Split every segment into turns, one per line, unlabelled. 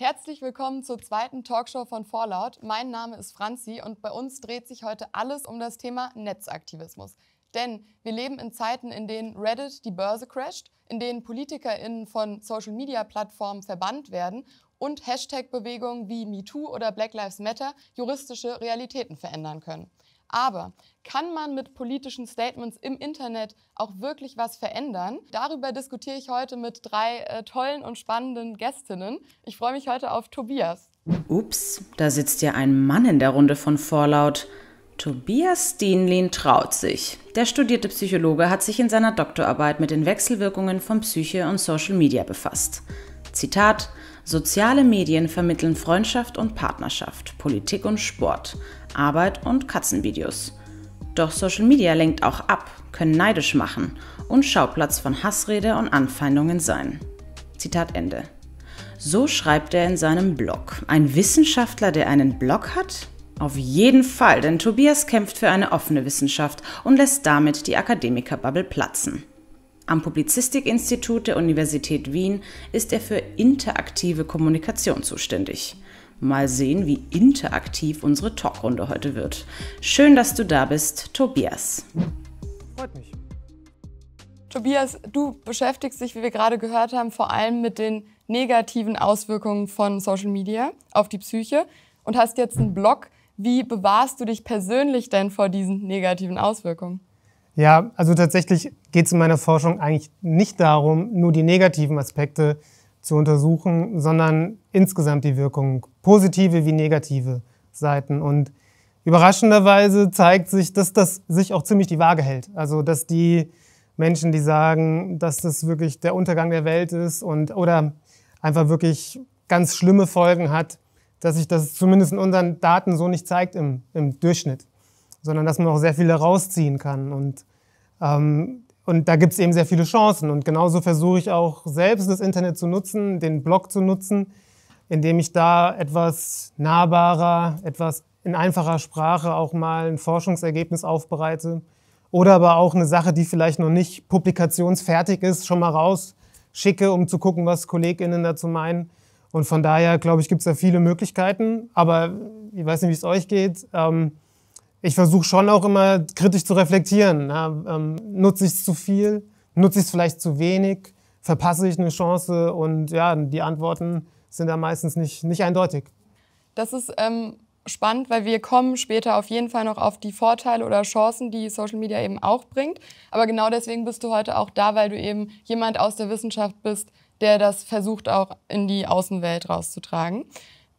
Herzlich willkommen zur zweiten Talkshow von Fallout. Mein Name ist Franzi und bei uns dreht sich heute alles um das Thema Netzaktivismus. Denn wir leben in Zeiten, in denen Reddit die Börse crasht, in denen PolitikerInnen von Social-Media-Plattformen verbannt werden und Hashtag-Bewegungen wie MeToo oder Black Lives Matter juristische Realitäten verändern können. Aber kann man mit politischen Statements im Internet auch wirklich was verändern? Darüber diskutiere ich heute mit drei äh, tollen und spannenden Gästinnen. Ich freue mich heute auf Tobias.
Ups, da sitzt ja ein Mann in der Runde von Vorlaut. Tobias Dienlin traut sich. Der studierte Psychologe hat sich in seiner Doktorarbeit mit den Wechselwirkungen von Psyche und Social Media befasst. Zitat: Soziale Medien vermitteln Freundschaft und Partnerschaft, Politik und Sport. Arbeit und Katzenvideos. Doch Social Media lenkt auch ab, können neidisch machen und Schauplatz von Hassrede und Anfeindungen sein. Zitat Ende. So schreibt er in seinem Blog. Ein Wissenschaftler, der einen Blog hat? Auf jeden Fall, denn Tobias kämpft für eine offene Wissenschaft und lässt damit die Akademikerbubble platzen. Am Publizistikinstitut der Universität Wien ist er für interaktive Kommunikation zuständig. Mal sehen, wie interaktiv unsere Talkrunde heute wird. Schön, dass du da bist, Tobias. Freut mich.
Tobias, du beschäftigst dich, wie wir gerade gehört haben, vor allem mit den negativen Auswirkungen von Social Media auf die Psyche und hast jetzt einen Blog. Wie bewahrst du dich persönlich denn vor diesen negativen Auswirkungen?
Ja, also tatsächlich geht es in meiner Forschung eigentlich nicht darum, nur die negativen Aspekte zu untersuchen, sondern insgesamt die Wirkung, positive wie negative Seiten. Und überraschenderweise zeigt sich, dass das sich auch ziemlich die Waage hält. Also dass die Menschen, die sagen, dass das wirklich der Untergang der Welt ist und oder einfach wirklich ganz schlimme Folgen hat, dass sich das zumindest in unseren Daten so nicht zeigt im, im Durchschnitt, sondern dass man auch sehr viel daraus ziehen kann. Und ähm, und da gibt es eben sehr viele Chancen. Und genauso versuche ich auch selbst das Internet zu nutzen, den Blog zu nutzen, indem ich da etwas nahbarer, etwas in einfacher Sprache auch mal ein Forschungsergebnis aufbereite. Oder aber auch eine Sache, die vielleicht noch nicht publikationsfertig ist, schon mal rausschicke, um zu gucken, was KollegInnen dazu meinen. Und von daher, glaube ich, gibt es da viele Möglichkeiten. Aber ich weiß nicht, wie es euch geht. Ähm, ich versuche schon auch immer kritisch zu reflektieren. Na, ähm, nutze ich es zu viel? Nutze ich es vielleicht zu wenig? Verpasse ich eine Chance? Und ja, die Antworten sind da meistens nicht, nicht eindeutig.
Das ist ähm, spannend, weil wir kommen später auf jeden Fall noch auf die Vorteile oder Chancen, die Social Media eben auch bringt. Aber genau deswegen bist du heute auch da, weil du eben jemand aus der Wissenschaft bist, der das versucht auch in die Außenwelt rauszutragen.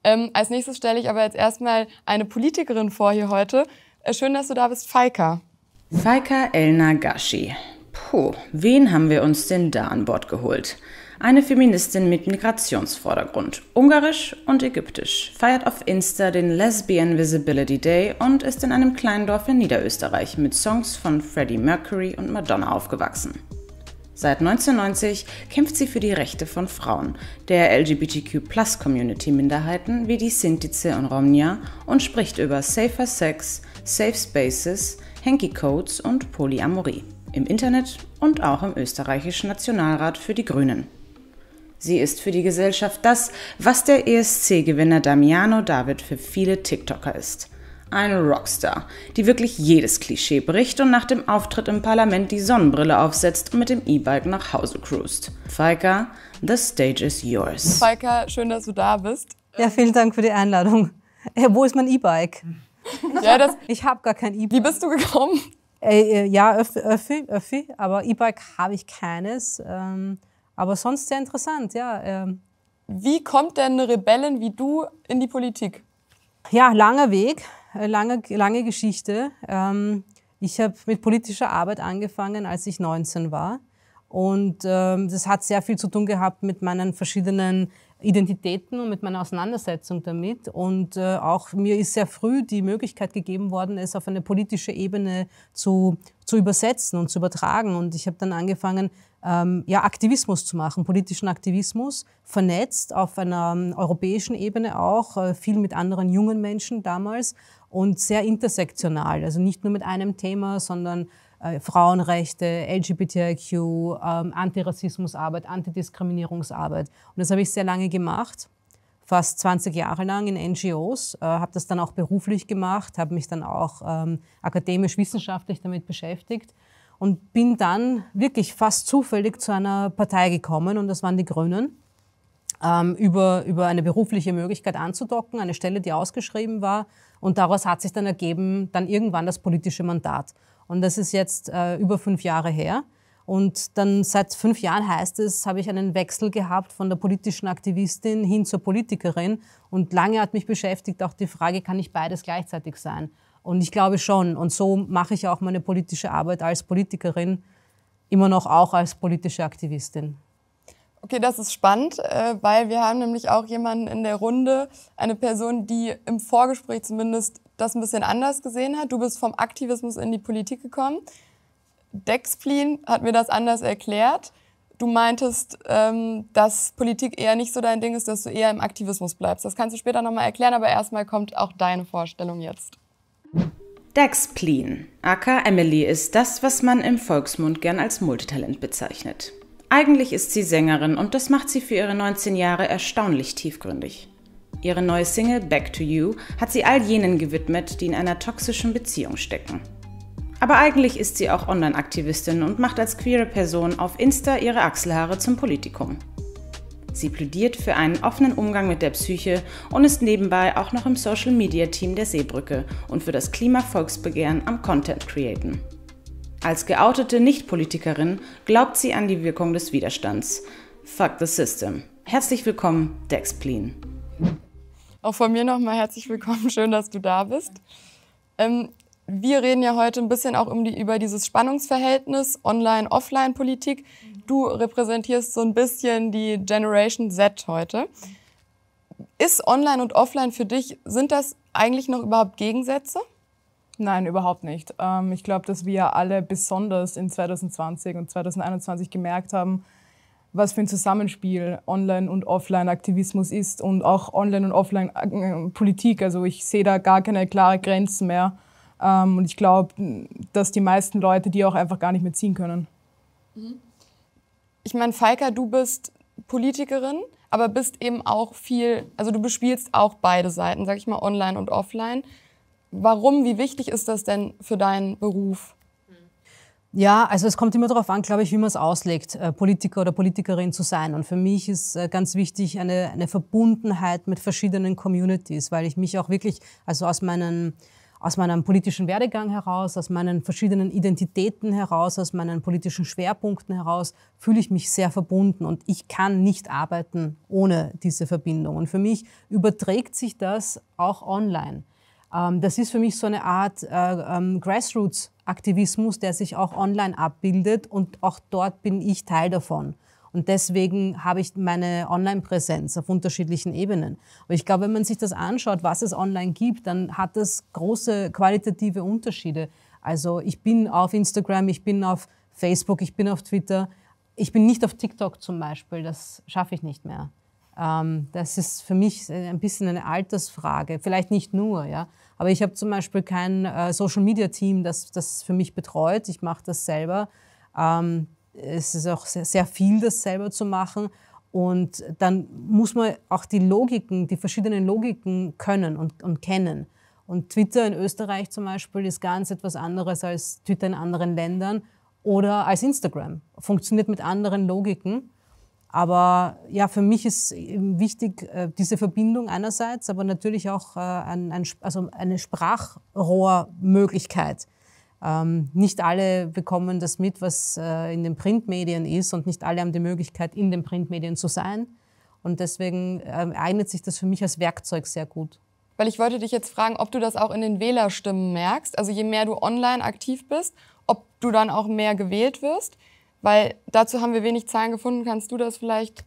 Ähm, als nächstes stelle ich aber jetzt erstmal eine Politikerin vor hier heute,
äh, schön, dass du da bist, Faika. Faika El-Nagashi. Puh, wen haben wir uns denn da an Bord geholt? Eine Feministin mit Migrationsvordergrund, ungarisch und ägyptisch, feiert auf Insta den Lesbian Visibility Day und ist in einem kleinen Dorf in Niederösterreich mit Songs von Freddie Mercury und Madonna aufgewachsen. Seit 1990 kämpft sie für die Rechte von Frauen, der LGBTQ-Plus-Community-Minderheiten wie die Sintice und Romnia und spricht über Safer Sex, Safe Spaces, Hanky Codes und Polyamorie im Internet und auch im österreichischen Nationalrat für die Grünen. Sie ist für die Gesellschaft das, was der ESC-Gewinner Damiano David für viele TikToker ist. Eine Rockstar, die wirklich jedes Klischee bricht und nach dem Auftritt im Parlament die Sonnenbrille aufsetzt und mit dem E-Bike nach Hause cruist. Falka, the stage is yours.
Falka, schön, dass du da
bist. Ja, vielen Dank für die Einladung. Äh, wo ist mein E-Bike? ja, das, ich habe gar kein E-Bike. Wie bist du gekommen? Äh, äh, ja, Öffi, Öffi, Öffi aber E-Bike habe ich keines. Ähm, aber sonst sehr interessant, ja. Ähm. Wie kommt denn eine Rebellin wie du in die Politik? Ja, langer Weg, äh, lange, lange Geschichte. Ähm, ich habe mit politischer Arbeit angefangen, als ich 19 war. Und ähm, das hat sehr viel zu tun gehabt mit meinen verschiedenen Identitäten und mit meiner Auseinandersetzung damit. Und äh, auch mir ist sehr früh die Möglichkeit gegeben worden, es auf eine politische Ebene zu, zu übersetzen und zu übertragen. Und ich habe dann angefangen, ähm, ja, Aktivismus zu machen, politischen Aktivismus, vernetzt auf einer ähm, europäischen Ebene auch, äh, viel mit anderen jungen Menschen damals und sehr intersektional. Also nicht nur mit einem Thema, sondern äh, Frauenrechte, LGBTIQ, ähm, Antirassismusarbeit, Antidiskriminierungsarbeit. Und das habe ich sehr lange gemacht, fast 20 Jahre lang in NGOs, äh, habe das dann auch beruflich gemacht, habe mich dann auch ähm, akademisch, wissenschaftlich damit beschäftigt und bin dann wirklich fast zufällig zu einer Partei gekommen und das waren die Grünen. Ähm, über, über eine berufliche Möglichkeit anzudocken, eine Stelle, die ausgeschrieben war. Und daraus hat sich dann ergeben, dann irgendwann das politische Mandat. Und das ist jetzt äh, über fünf Jahre her. Und dann seit fünf Jahren heißt es, habe ich einen Wechsel gehabt von der politischen Aktivistin hin zur Politikerin. Und lange hat mich beschäftigt auch die Frage, kann ich beides gleichzeitig sein? Und ich glaube schon. Und so mache ich auch meine politische Arbeit als Politikerin immer noch auch als politische Aktivistin.
Okay, das ist spannend, äh, weil wir haben nämlich auch jemanden in der Runde, eine Person, die im Vorgespräch zumindest das ein bisschen anders gesehen hat. Du bist vom Aktivismus in die Politik gekommen. Dexplin hat mir das anders erklärt. Du meintest, ähm, dass Politik eher nicht so dein Ding ist, dass du eher im Aktivismus bleibst. Das kannst du später nochmal erklären, aber erstmal kommt auch deine Vorstellung jetzt.
Dexplin, aka Emily, ist das, was man im Volksmund gern als Multitalent bezeichnet. Eigentlich ist sie Sängerin und das macht sie für ihre 19 Jahre erstaunlich tiefgründig. Ihre neue Single Back to You hat sie all jenen gewidmet, die in einer toxischen Beziehung stecken. Aber eigentlich ist sie auch Online-Aktivistin und macht als queere Person auf Insta ihre Achselhaare zum Politikum. Sie plädiert für einen offenen Umgang mit der Psyche und ist nebenbei auch noch im Social-Media-Team der Seebrücke und für das Klima-Volksbegehren am Content Createn. Als geoutete Nichtpolitikerin glaubt sie an die Wirkung des Widerstands. Fuck the system. Herzlich willkommen, Dex Plien.
Auch von mir nochmal herzlich willkommen. Schön, dass du da bist. Ähm, wir reden ja heute ein bisschen auch um die, über dieses Spannungsverhältnis Online-Offline-Politik. Du repräsentierst so ein bisschen die Generation Z heute. Ist Online und Offline für dich, sind das eigentlich noch überhaupt Gegensätze? Nein,
überhaupt nicht. Ähm, ich glaube, dass wir alle besonders in 2020 und 2021 gemerkt haben, was für ein Zusammenspiel Online- und Offline-Aktivismus ist und auch Online- und Offline-Politik. Äh, also ich sehe da gar keine klaren Grenzen mehr. Ähm, und ich glaube, dass die meisten Leute die auch einfach gar nicht mehr ziehen können.
Mhm. Ich meine, Falka, du bist Politikerin, aber bist eben auch viel, also du bespielst auch beide Seiten, sag ich mal, online und offline warum, wie wichtig ist das denn für deinen Beruf?
Ja, also es kommt immer darauf an, glaube ich, wie man es auslegt, äh, Politiker oder Politikerin zu sein. Und für mich ist äh, ganz wichtig eine, eine Verbundenheit mit verschiedenen Communities, weil ich mich auch wirklich, also aus meinen aus meinem politischen Werdegang heraus, aus meinen verschiedenen Identitäten heraus, aus meinen politischen Schwerpunkten heraus, fühle ich mich sehr verbunden und ich kann nicht arbeiten ohne diese Verbindung. Und für mich überträgt sich das auch online. Ähm, das ist für mich so eine Art äh, ähm, Grassroots-Aktivismus, der sich auch online abbildet und auch dort bin ich Teil davon. Und deswegen habe ich meine Online-Präsenz auf unterschiedlichen Ebenen. Aber ich glaube, wenn man sich das anschaut, was es online gibt, dann hat das große qualitative Unterschiede. Also ich bin auf Instagram, ich bin auf Facebook, ich bin auf Twitter. Ich bin nicht auf TikTok zum Beispiel, das schaffe ich nicht mehr. Ähm, das ist für mich äh, ein bisschen eine Altersfrage, vielleicht nicht nur, ja. Aber ich habe zum Beispiel kein äh, Social Media Team, das das für mich betreut. Ich mache das selber. Ähm, es ist auch sehr, sehr viel, das selber zu machen. Und dann muss man auch die Logiken, die verschiedenen Logiken können und, und kennen. Und Twitter in Österreich zum Beispiel ist ganz etwas anderes als Twitter in anderen Ländern oder als Instagram. Funktioniert mit anderen Logiken aber ja, für mich ist wichtig äh, diese Verbindung einerseits, aber natürlich auch äh, ein, ein, also eine Sprachrohrmöglichkeit. Ähm, nicht alle bekommen das mit, was äh, in den Printmedien ist und nicht alle haben die Möglichkeit, in den Printmedien zu sein. Und deswegen ähm, eignet sich das für mich als Werkzeug sehr gut.
Weil ich wollte dich jetzt fragen, ob du das auch in den Wählerstimmen merkst. Also je mehr du online aktiv bist, ob du dann auch mehr gewählt wirst. Weil dazu haben wir wenig Zahlen gefunden. Kannst du das vielleicht?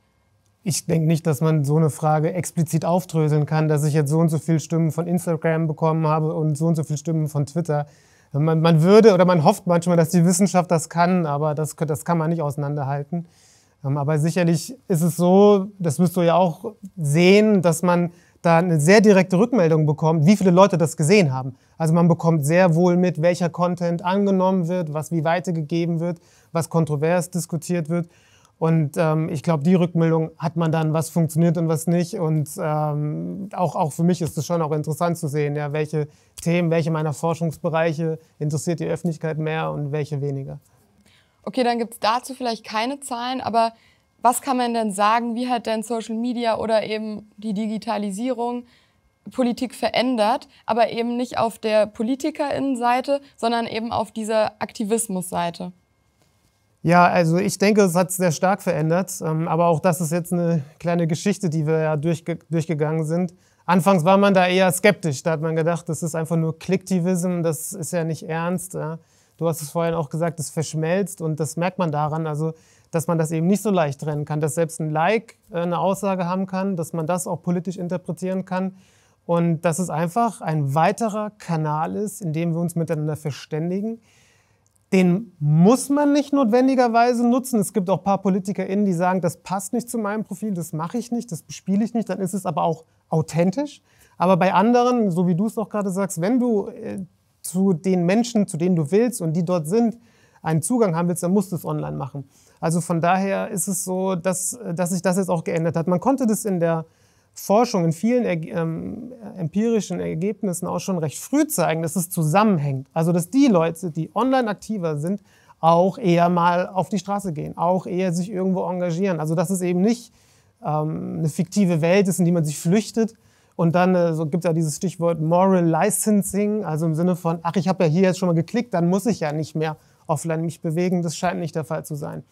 Ich denke nicht, dass man so eine Frage explizit aufdröseln kann, dass ich jetzt so und so viele Stimmen von Instagram bekommen habe und so und so viele Stimmen von Twitter. Man, man würde oder man hofft manchmal, dass die Wissenschaft das kann, aber das, das kann man nicht auseinanderhalten. Ähm, aber sicherlich ist es so, das wirst du ja auch sehen, dass man da eine sehr direkte Rückmeldung bekommt, wie viele Leute das gesehen haben. Also man bekommt sehr wohl mit, welcher Content angenommen wird, was wie weitergegeben wird, was kontrovers diskutiert wird. Und ähm, ich glaube, die Rückmeldung hat man dann, was funktioniert und was nicht. Und ähm, auch, auch für mich ist es schon auch interessant zu sehen, ja, welche Themen, welche meiner Forschungsbereiche interessiert die Öffentlichkeit mehr und welche weniger.
Okay, dann gibt es dazu vielleicht keine Zahlen, aber was kann man denn sagen? Wie hat denn Social Media oder eben die Digitalisierung Politik verändert, aber eben nicht auf der Politikerinnenseite, sondern eben auf dieser Aktivismusseite?
Ja, also ich denke, es hat sehr stark verändert. Ähm, aber auch das ist jetzt eine kleine Geschichte, die wir ja durchge durchgegangen sind. Anfangs war man da eher skeptisch. Da hat man gedacht, das ist einfach nur Klicktivism, das ist ja nicht ernst. Du hast es vorhin auch gesagt, das verschmelzt und das merkt man daran. Also dass man das eben nicht so leicht trennen kann, dass selbst ein Like äh, eine Aussage haben kann, dass man das auch politisch interpretieren kann und dass es einfach ein weiterer Kanal ist, in dem wir uns miteinander verständigen. Den muss man nicht notwendigerweise nutzen. Es gibt auch ein paar PolitikerInnen, die sagen, das passt nicht zu meinem Profil, das mache ich nicht, das bespiele ich nicht, dann ist es aber auch authentisch. Aber bei anderen, so wie du es auch gerade sagst, wenn du äh, zu den Menschen, zu denen du willst und die dort sind, einen Zugang haben willst, dann musst du es online machen. Also von daher ist es so, dass, äh, dass sich das jetzt auch geändert hat. Man konnte das in der Forschung, in vielen ähm, empirischen Ergebnissen auch schon recht früh zeigen, dass es zusammenhängt. Also dass die Leute, die online aktiver sind, auch eher mal auf die Straße gehen, auch eher sich irgendwo engagieren. Also dass es eben nicht ähm, eine fiktive Welt ist, in die man sich flüchtet. Und dann äh, so gibt es ja dieses Stichwort Moral Licensing, also im Sinne von, ach, ich habe ja hier jetzt schon mal geklickt, dann muss ich ja nicht mehr offline mich bewegen. Das scheint nicht der Fall zu sein.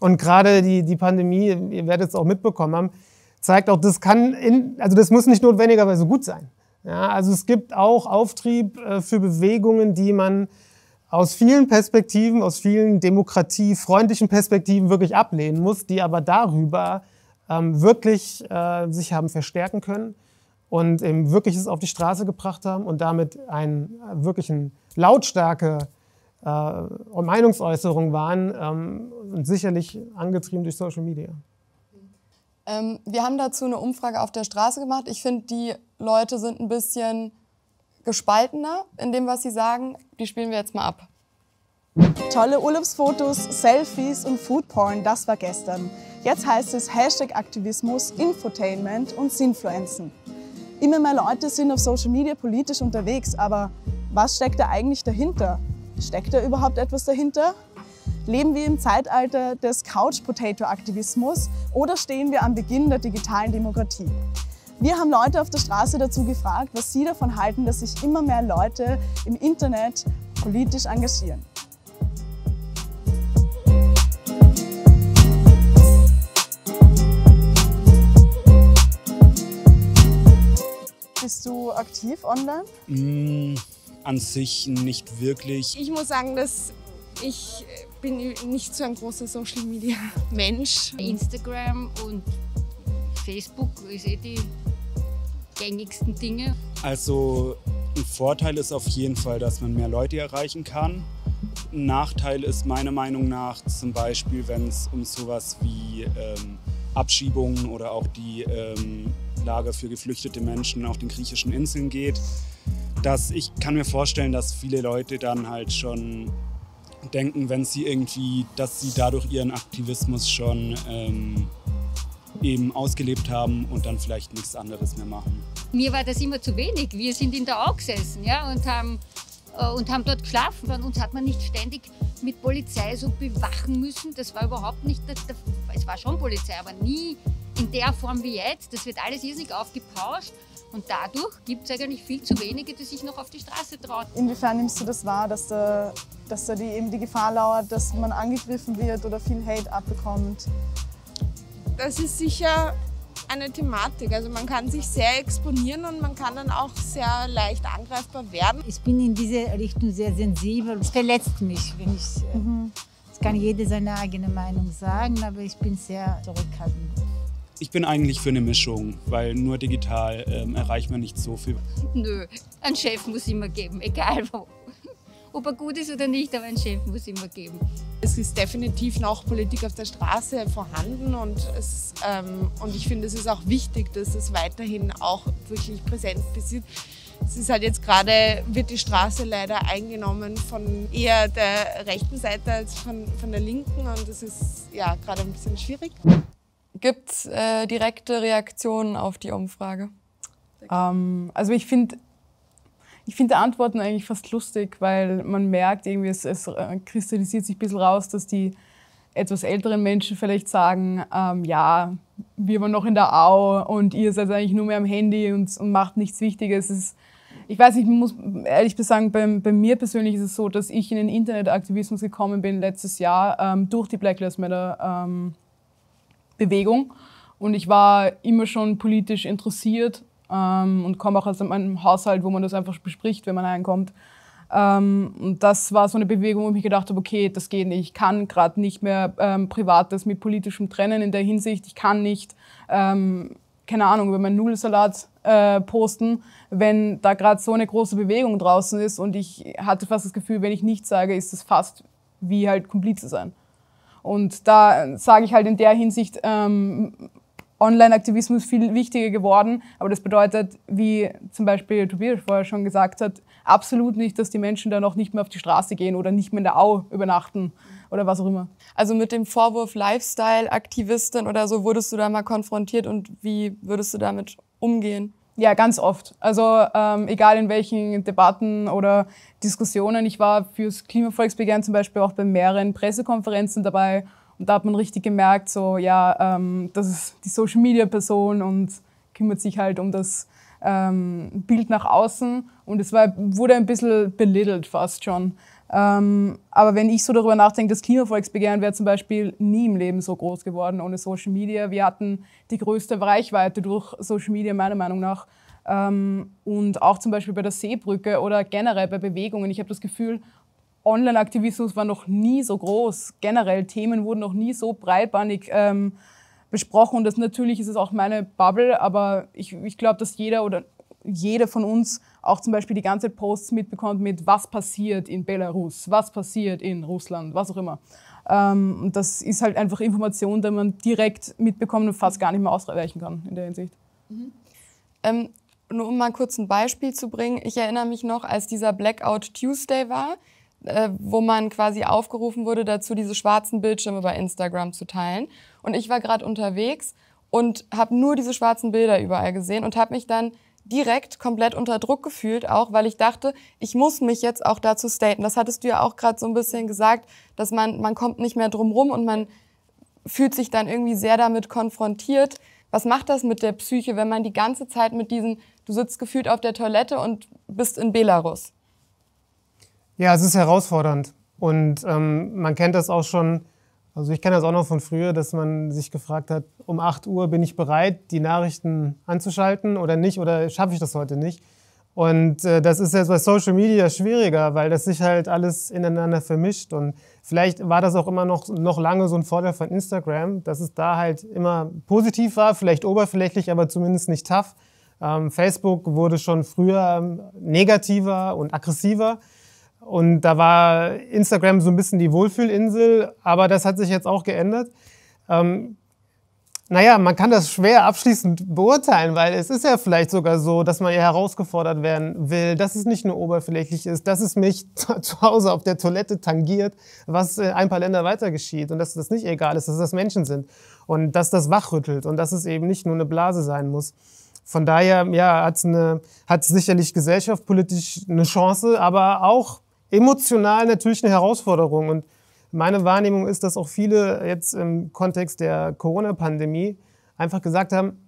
Und gerade die, die Pandemie, ihr werdet es auch mitbekommen haben, zeigt auch, das kann, in, also das muss nicht notwendigerweise gut sein. Ja, also es gibt auch Auftrieb äh, für Bewegungen, die man aus vielen Perspektiven, aus vielen demokratiefreundlichen Perspektiven wirklich ablehnen muss, die aber darüber ähm, wirklich äh, sich haben verstärken können und eben wirklich es auf die Straße gebracht haben und damit einen wirklichen lautstarke äh, Meinungsäußerungen waren ähm, und sicherlich angetrieben durch Social Media.
Ähm, wir haben dazu eine Umfrage auf der Straße gemacht. Ich finde, die Leute sind ein bisschen gespaltener in dem, was sie sagen. Die spielen wir jetzt mal ab. Tolle Urlaubsfotos, Selfies und Foodporn,
das war gestern. Jetzt heißt es Hashtag Aktivismus, Infotainment und Sinfluenzen. Immer mehr Leute sind auf Social Media politisch unterwegs, aber was steckt da eigentlich dahinter? Steckt da überhaupt etwas dahinter? Leben wir im Zeitalter des Couch-Potato-Aktivismus oder stehen wir am Beginn der digitalen Demokratie? Wir haben Leute auf der Straße dazu gefragt, was sie davon halten, dass sich immer mehr Leute im Internet politisch engagieren.
Bist du aktiv online?
Mm an sich nicht wirklich.
Ich muss sagen, dass ich bin nicht so ein großer Social Media Mensch. Instagram und Facebook ist eh die gängigsten Dinge.
Also ein Vorteil ist auf jeden Fall, dass man mehr Leute erreichen kann. Ein Nachteil ist meiner Meinung nach zum Beispiel, wenn es um sowas wie ähm, Abschiebungen oder auch die ähm, Lager für geflüchtete Menschen auf den griechischen Inseln geht, dass ich kann mir vorstellen, dass viele Leute dann halt schon denken, wenn sie irgendwie, dass sie dadurch ihren Aktivismus schon ähm, eben ausgelebt haben und dann vielleicht nichts anderes mehr machen.
Mir war das immer zu wenig. Wir sind in der Au gesessen ja, und, haben, äh, und haben dort geschlafen. Von uns hat man nicht ständig mit Polizei so bewachen müssen. Das war überhaupt nicht,
der, der, es war schon Polizei, aber nie in der Form wie jetzt. Das wird alles irrsinnig aufgepauscht. Und dadurch gibt es eigentlich viel zu wenige, die sich noch auf die Straße trauen.
Inwiefern nimmst du das wahr, dass da, dass da die, eben die Gefahr lauert, dass man angegriffen wird oder viel Hate
abbekommt? Das ist sicher eine Thematik. Also man kann sich sehr exponieren und man kann dann auch sehr leicht angreifbar werden. Ich bin in diese Richtung sehr sensibel. Es verletzt mich, wenn ich... Äh, mhm. Es kann jeder seine eigene Meinung sagen, aber ich bin sehr zurückhaltend.
Ich bin eigentlich für eine Mischung, weil nur digital ähm, erreicht man nicht so viel.
Nö, ein Chef muss immer geben, egal wo. Ob er gut
ist oder nicht, aber ein Chef muss immer geben. Es ist definitiv noch Politik auf der Straße vorhanden und, es, ähm, und ich finde, es ist auch wichtig, dass es weiterhin auch wirklich präsent besitzt. Es ist halt jetzt gerade, wird die Straße leider eingenommen von eher der rechten Seite als von, von der linken und das ist ja gerade ein bisschen schwierig. Gibt es äh, direkte Reaktionen auf die Umfrage?
Ähm, also ich finde ich finde Antworten eigentlich fast lustig, weil man merkt, irgendwie es, es äh, kristallisiert sich ein bisschen raus, dass die etwas älteren Menschen vielleicht sagen, ähm, ja, wir waren noch in der Au und ihr seid eigentlich nur mehr am Handy und, und macht nichts Wichtiges. Ist, ich weiß nicht, ich muss ehrlich sagen, bei, bei, mir persönlich ist es so, dass ich in den Internetaktivismus gekommen bin letztes Jahr ähm, durch die Black Lives Matter ähm, Bewegung. Und ich war immer schon politisch interessiert ähm, und komme auch aus einem Haushalt, wo man das einfach bespricht, wenn man reinkommt. Ähm, und das war so eine Bewegung, wo ich gedacht habe, okay, das geht nicht. Ich kann gerade nicht mehr ähm, Privates mit Politischem trennen in der Hinsicht. Ich kann nicht, ähm, keine Ahnung, über meinen Nudelsalat äh, posten, wenn da gerade so eine große Bewegung draußen ist. Und ich hatte fast das Gefühl, wenn ich nichts sage, ist das fast wie halt Komplize sein. Und da sage ich halt in der Hinsicht, ähm, Online-Aktivismus viel wichtiger geworden. Aber das bedeutet, wie zum Beispiel Tobias vorher schon gesagt hat, absolut nicht, dass die Menschen da noch nicht
mehr auf die Straße gehen oder nicht mehr in der Au übernachten oder was auch immer. Also mit dem Vorwurf Lifestyle-Aktivistin oder so wurdest du da mal konfrontiert und wie würdest du damit umgehen? Ja, ganz oft. Also ähm, egal in welchen Debatten oder Diskussionen.
Ich war fürs Klimavolksbegehren zum Beispiel auch bei mehreren Pressekonferenzen dabei und da hat man richtig gemerkt, so ja, ähm, das ist die Social-Media-Person und kümmert sich halt um das ähm, Bild nach außen und es war, wurde ein bisschen belittelt fast schon. Ähm, aber wenn ich so darüber nachdenke, das Klimavolksbegehren wäre zum Beispiel nie im Leben so groß geworden ohne Social Media. Wir hatten die größte Reichweite durch Social Media, meiner Meinung nach. Ähm, und auch zum Beispiel bei der Seebrücke oder generell bei Bewegungen. Ich habe das Gefühl, Online-Aktivismus war noch nie so groß. Generell Themen wurden noch nie so breitbandig ähm, besprochen. Und das, natürlich ist es auch meine Bubble, aber ich, ich glaube, dass jeder oder jede von uns auch zum Beispiel die ganze Posts mitbekommt mit, was passiert in Belarus, was passiert in Russland, was auch immer. Ähm, das ist halt einfach Information, die man direkt mitbekommt und fast gar nicht mehr ausweichen kann in der Hinsicht.
Mhm. Ähm, nur um mal kurz ein Beispiel zu bringen. Ich erinnere mich noch, als dieser Blackout Tuesday war, äh, wo man quasi aufgerufen wurde dazu, diese schwarzen Bildschirme bei Instagram zu teilen. Und ich war gerade unterwegs und habe nur diese schwarzen Bilder überall gesehen und habe mich dann direkt komplett unter Druck gefühlt, auch weil ich dachte, ich muss mich jetzt auch dazu staten. Das hattest du ja auch gerade so ein bisschen gesagt, dass man, man kommt nicht mehr drum rum und man fühlt sich dann irgendwie sehr damit konfrontiert. Was macht das mit der Psyche, wenn man die ganze Zeit mit diesen, du sitzt gefühlt auf der Toilette und bist in Belarus?
Ja, es ist herausfordernd. Und ähm, man kennt das auch schon also ich kenne das auch noch von früher, dass man sich gefragt hat, um 8 Uhr bin ich bereit, die Nachrichten anzuschalten oder nicht oder schaffe ich das heute nicht. Und äh, das ist jetzt bei Social Media schwieriger, weil das sich halt alles ineinander vermischt. Und vielleicht war das auch immer noch, noch lange so ein Vorteil von Instagram, dass es da halt immer positiv war, vielleicht oberflächlich, aber zumindest nicht tough. Ähm, Facebook wurde schon früher ähm, negativer und aggressiver. Und da war Instagram so ein bisschen die Wohlfühlinsel, aber das hat sich jetzt auch geändert. Ähm, naja, man kann das schwer abschließend beurteilen, weil es ist ja vielleicht sogar so, dass man ja herausgefordert werden will, dass es nicht nur oberflächlich ist, dass es mich zu Hause auf der Toilette tangiert, was äh, ein paar Länder weiter geschieht und dass das nicht egal ist, dass das Menschen sind und dass das wachrüttelt und dass es eben nicht nur eine Blase sein muss. Von daher, ja, hat's eine, hat sicherlich gesellschaftspolitisch eine Chance, aber auch emotional natürlich eine Herausforderung. Und meine Wahrnehmung ist, dass auch viele jetzt im Kontext der Corona-Pandemie einfach gesagt haben,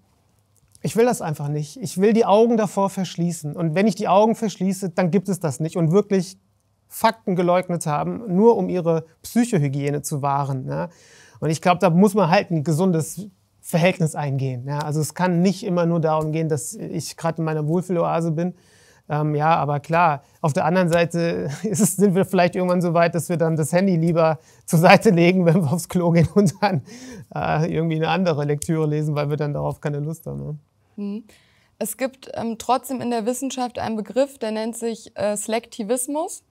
ich will das einfach nicht. Ich will die Augen davor verschließen. Und wenn ich die Augen verschließe, dann gibt es das nicht. Und wirklich Fakten geleugnet haben, nur um ihre Psychohygiene zu wahren. Ja? Und ich glaube, da muss man halt ein gesundes Verhältnis eingehen. Ja? Also es kann nicht immer nur darum gehen, dass ich gerade in meiner Wohlfühloase bin, ähm, ja, aber klar, auf der anderen Seite es, sind wir vielleicht irgendwann so weit, dass wir dann das Handy lieber zur Seite legen, wenn wir aufs Klo gehen und dann äh, irgendwie eine andere Lektüre lesen, weil wir dann darauf keine Lust haben.
Hm. Es gibt ähm, trotzdem in der Wissenschaft einen Begriff, der nennt sich äh, Selektivismus,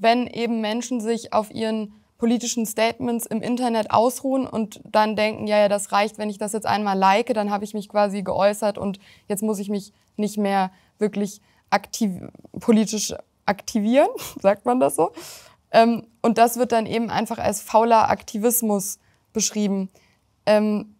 wenn eben Menschen sich auf ihren politischen Statements im Internet ausruhen und dann denken, ja, ja, das reicht, wenn ich das jetzt einmal like, dann habe ich mich quasi geäußert und jetzt muss ich mich nicht mehr wirklich aktiv, politisch aktivieren, sagt man das so. Ähm, und das wird dann eben einfach als fauler Aktivismus beschrieben. Ähm,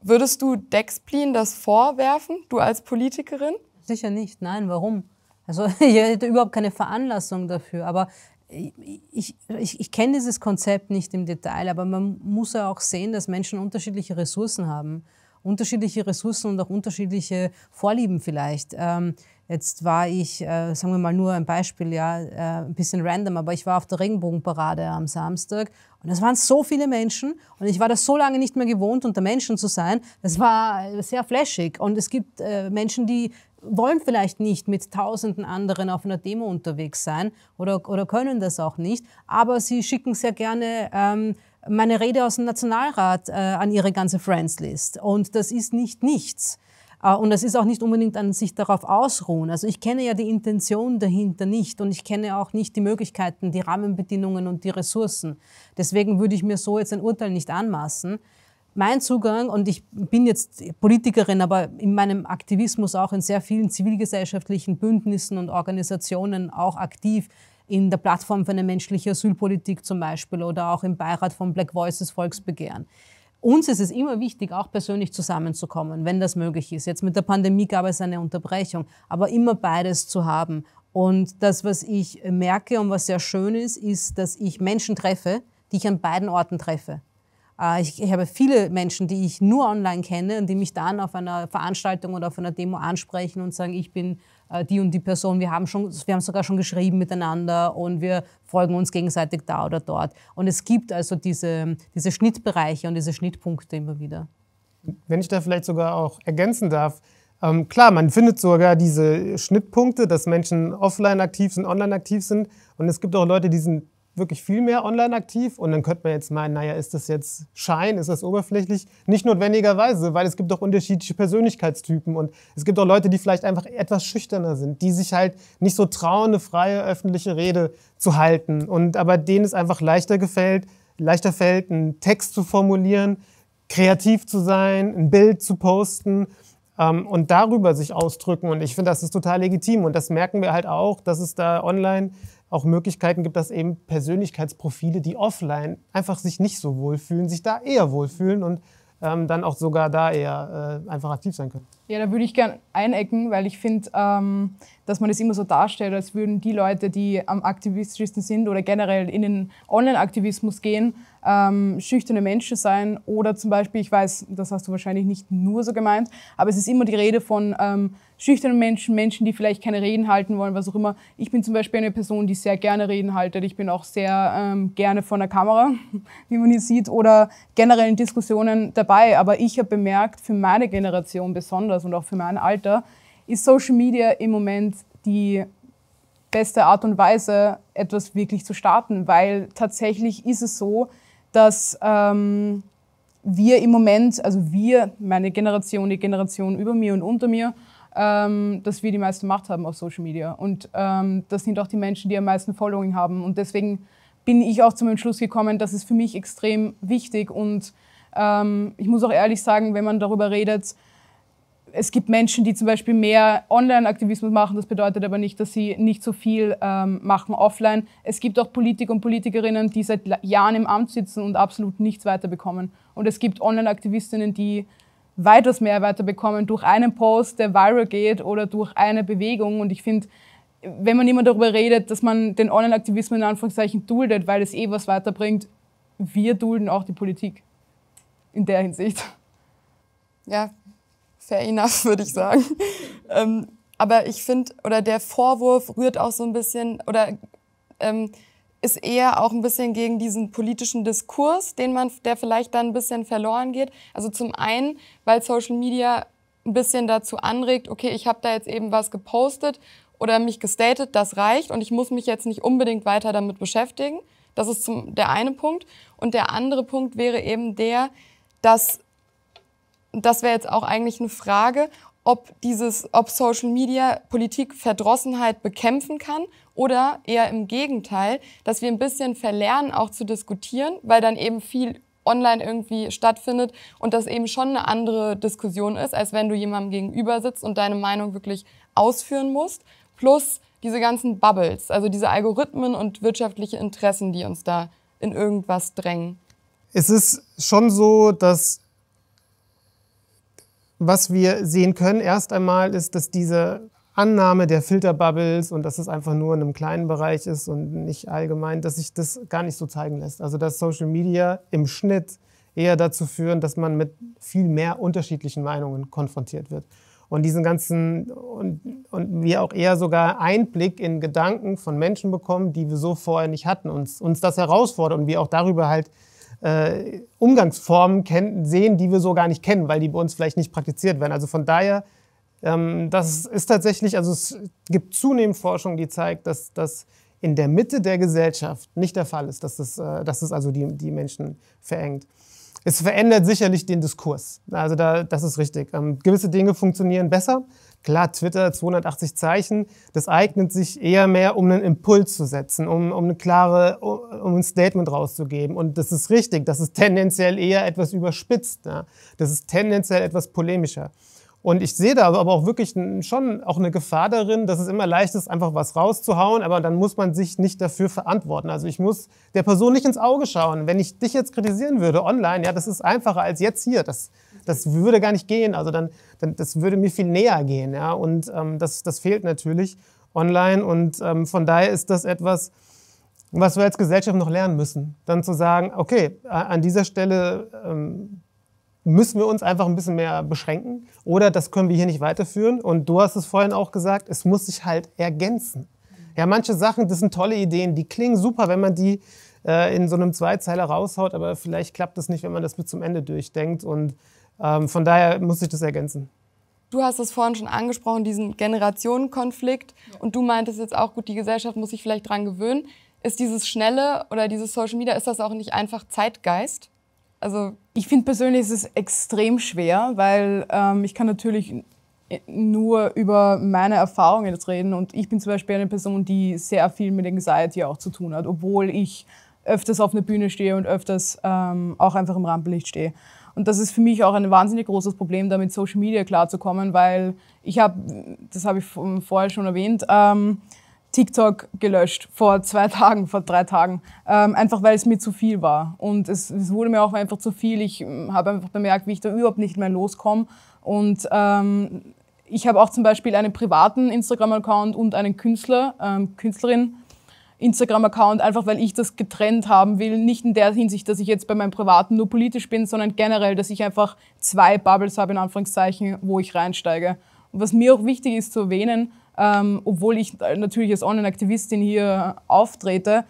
würdest du Dexplin das vorwerfen, du als Politikerin?
Sicher nicht, nein, warum? Also ich hätte überhaupt keine Veranlassung dafür, aber ich, ich, ich kenne dieses Konzept nicht im Detail, aber man muss ja auch sehen, dass Menschen unterschiedliche Ressourcen haben unterschiedliche Ressourcen und auch unterschiedliche Vorlieben vielleicht. Ähm, Jetzt war ich, äh, sagen wir mal nur ein Beispiel, ja, äh, ein bisschen random, aber ich war auf der Regenbogenparade am Samstag und es waren so viele Menschen und ich war das so lange nicht mehr gewohnt, unter Menschen zu sein. Das war sehr flashig und es gibt äh, Menschen, die wollen vielleicht nicht mit tausenden anderen auf einer Demo unterwegs sein oder, oder können das auch nicht, aber sie schicken sehr gerne ähm, meine Rede aus dem Nationalrat äh, an ihre ganze Friendslist und das ist nicht nichts. Äh, und es ist auch nicht unbedingt an sich darauf ausruhen. Also ich kenne ja die Intention dahinter nicht und ich kenne auch nicht die Möglichkeiten, die Rahmenbedingungen und die Ressourcen. Deswegen würde ich mir so jetzt ein Urteil nicht anmaßen. Mein Zugang, und ich bin jetzt Politikerin, aber in meinem Aktivismus auch in sehr vielen zivilgesellschaftlichen Bündnissen und Organisationen auch aktiv, in der Plattform für eine menschliche Asylpolitik zum Beispiel oder auch im Beirat von Black Voices Volksbegehren. Uns ist es immer wichtig, auch persönlich zusammenzukommen, wenn das möglich ist. Jetzt mit der Pandemie gab es eine Unterbrechung, aber immer beides zu haben. Und das, was ich merke und was sehr schön ist, ist, dass ich Menschen treffe, die ich an beiden Orten treffe. Äh, ich, ich, habe viele Menschen, die ich nur online kenne und die mich dann auf einer Veranstaltung oder auf einer Demo ansprechen und sagen, ich bin äh, die und die Person, wir haben, schon, wir haben sogar schon geschrieben miteinander und wir folgen uns gegenseitig da oder dort. Und es gibt also diese, diese Schnittbereiche und diese Schnittpunkte
immer wieder. Wenn ich da vielleicht sogar auch ergänzen darf, ähm, klar, man findet sogar diese Schnittpunkte, dass Menschen offline aktiv sind, online aktiv sind. Und es gibt auch Leute, die sind wirklich viel mehr online aktiv. Und dann könnte man jetzt meinen, naja, ist das jetzt Schein, ist das oberflächlich? Nicht notwendigerweise, weil es gibt auch unterschiedliche Persönlichkeitstypen und es gibt auch Leute, die vielleicht einfach etwas schüchterner sind, die sich halt nicht so trauen, eine freie öffentliche Rede zu halten. Und aber denen es einfach leichter gefällt, leichter fällt, einen Text zu formulieren, kreativ zu sein, ein Bild zu posten. Ähm, und darüber sich ausdrücken. Und ich finde, das ist total legitim. Und das merken wir halt auch, dass es da online auch Möglichkeiten gibt, dass eben Persönlichkeitsprofile, die offline einfach sich nicht so wohlfühlen, sich da eher wohlfühlen und ähm, dann auch sogar da eher äh, einfach aktiv sein können.
Ja, da würde ich gerne einecken, weil ich finde, ähm, dass man das immer so darstellt, als würden die Leute, die am aktivistischsten sind oder generell in den Online-Aktivismus gehen, ähm, schüchterne Menschen sein oder zum Beispiel, ich weiß, das hast du wahrscheinlich nicht nur so gemeint, aber es ist immer die Rede von ähm, schüchternen Menschen, Menschen, die vielleicht keine Reden halten wollen, was auch immer. Ich bin zum Beispiel eine Person, die sehr gerne Reden haltet. Ich bin auch sehr ähm, gerne vor der Kamera, wie man hier sieht, oder generell in Diskussionen dabei. Aber ich habe bemerkt, für meine Generation besonders und auch für mein Alter, ist Social Media im Moment die beste Art und Weise, etwas wirklich zu starten, weil tatsächlich ist es so, dass ähm, wir im Moment, also wir, meine Generation, die Generation über mir und unter mir, ähm, dass wir die meiste Macht haben auf Social Media. Und ähm, das sind auch die Menschen, die am meisten Following haben. Und deswegen bin ich auch zum Entschluss gekommen, das ist für mich extrem wichtig und ähm, ich muss auch ehrlich sagen, wenn man darüber redet, es gibt Menschen, die zum Beispiel mehr Online-Aktivismus machen, das bedeutet aber nicht, dass sie nicht so viel ähm, machen offline. Es gibt auch Politiker und Politikerinnen, die seit Jahren im Amt sitzen und absolut nichts weiterbekommen. Und es gibt Online-Aktivistinnen, die weitaus mehr weiterbekommen durch einen Post, der viral geht oder durch eine Bewegung. Und ich finde, wenn man immer darüber redet, dass man den Online-Aktivismus in Anführungszeichen duldet, weil es eh was weiterbringt, wir dulden auch die Politik in
der Hinsicht. Ja, fair enough, würde ich sagen. ähm, aber ich finde, oder der Vorwurf rührt auch so ein bisschen, oder ähm, ist eher auch ein bisschen gegen diesen politischen Diskurs, den man, der vielleicht dann ein bisschen verloren geht. Also zum einen, weil Social Media ein bisschen dazu anregt, okay, ich habe da jetzt eben was gepostet oder mich gestatet, das reicht und ich muss mich jetzt nicht unbedingt weiter damit beschäftigen. Das ist zum, der eine Punkt. Und der andere Punkt wäre eben der, dass das wäre jetzt auch eigentlich eine Frage, ob dieses, ob Social Media Politik Verdrossenheit bekämpfen kann oder eher im Gegenteil, dass wir ein bisschen verlernen, auch zu diskutieren, weil dann eben viel online irgendwie stattfindet und das eben schon eine andere Diskussion ist, als wenn du jemandem gegenüber sitzt und deine Meinung wirklich ausführen musst. Plus diese ganzen Bubbles, also diese Algorithmen und wirtschaftliche Interessen, die uns da in irgendwas drängen.
Es ist schon so, dass was wir sehen können, erst einmal ist, dass diese Annahme der Filterbubbles und dass es einfach nur in einem kleinen Bereich ist und nicht allgemein, dass sich das gar nicht so zeigen lässt. Also dass Social Media im Schnitt eher dazu führen, dass man mit viel mehr unterschiedlichen Meinungen konfrontiert wird. Und diesen ganzen, und, und wir auch eher sogar Einblick in Gedanken von Menschen bekommen, die wir so vorher nicht hatten, uns, uns das herausfordert und wir auch darüber halt äh, Umgangsformen kennen, sehen, die wir so gar nicht kennen, weil die bei uns vielleicht nicht praktiziert werden. Also von daher, ähm, das ist tatsächlich, also es gibt zunehmend Forschung, die zeigt, dass das in der Mitte der Gesellschaft nicht der Fall ist, dass es, äh, dass es also die, die Menschen verengt. Es verändert sicherlich den Diskurs. Also da, das ist richtig. Ähm, gewisse Dinge funktionieren besser Klar, Twitter, 280 Zeichen, das eignet sich eher mehr, um einen Impuls zu setzen, um, um eine klare, um ein Statement rauszugeben. Und das ist richtig, das ist tendenziell eher etwas überspitzt. Ne? Das ist tendenziell etwas polemischer. Und ich sehe da aber auch wirklich schon auch eine Gefahr darin, dass es immer leicht ist, einfach was rauszuhauen, aber dann muss man sich nicht dafür verantworten. Also ich muss der Person nicht ins Auge schauen. Wenn ich dich jetzt kritisieren würde online, ja, das ist einfacher als jetzt hier. Das, das würde gar nicht gehen. Also dann, dann das würde mir viel näher gehen. Ja? Und ähm, das, das fehlt natürlich online. Und ähm, von daher ist das etwas, was wir als Gesellschaft noch lernen müssen. Dann zu sagen, okay, an dieser Stelle ähm, müssen wir uns einfach ein bisschen mehr beschränken oder das können wir hier nicht weiterführen. Und du hast es vorhin auch gesagt, es muss sich halt ergänzen. Ja, manche Sachen, das sind tolle Ideen, die klingen super, wenn man die äh, in so einem Zweizeiler raushaut, aber vielleicht klappt es nicht, wenn man das bis zum Ende durchdenkt. Und ähm, von daher muss ich das ergänzen.
Du hast es vorhin schon angesprochen, diesen Generationenkonflikt. Und du meintest jetzt auch, gut, die Gesellschaft muss sich vielleicht daran gewöhnen. Ist dieses Schnelle oder dieses Social Media, ist das auch nicht einfach Zeitgeist? Also ich finde persönlich
ist es extrem schwer, weil ähm, ich kann natürlich nur über meine Erfahrungen jetzt reden. Und ich bin zum Beispiel eine Person, die sehr viel mit Anxiety auch zu tun hat, obwohl ich öfters auf einer Bühne stehe und öfters ähm, auch einfach im Rampenlicht stehe. Und das ist für mich auch ein wahnsinnig großes Problem, da mit Social Media klarzukommen, weil ich habe, das habe ich vorher schon erwähnt, ähm, TikTok gelöscht vor zwei Tagen, vor drei Tagen, ähm, einfach weil es mir zu viel war. Und es, es wurde mir auch einfach zu viel. Ich äh, habe einfach bemerkt, wie ich da überhaupt nicht mehr loskomme. Und ähm, ich habe auch zum Beispiel einen privaten Instagram-Account und einen Künstler, ähm, Künstlerin, Instagram-Account, einfach weil ich das getrennt haben will. Nicht in der Hinsicht, dass ich jetzt bei meinem Privaten nur politisch bin, sondern generell, dass ich einfach zwei Bubbles habe, in Anführungszeichen, wo ich reinsteige. Und was mir auch wichtig ist zu erwähnen, ähm, obwohl ich natürlich als Online-Aktivistin hier auftrete,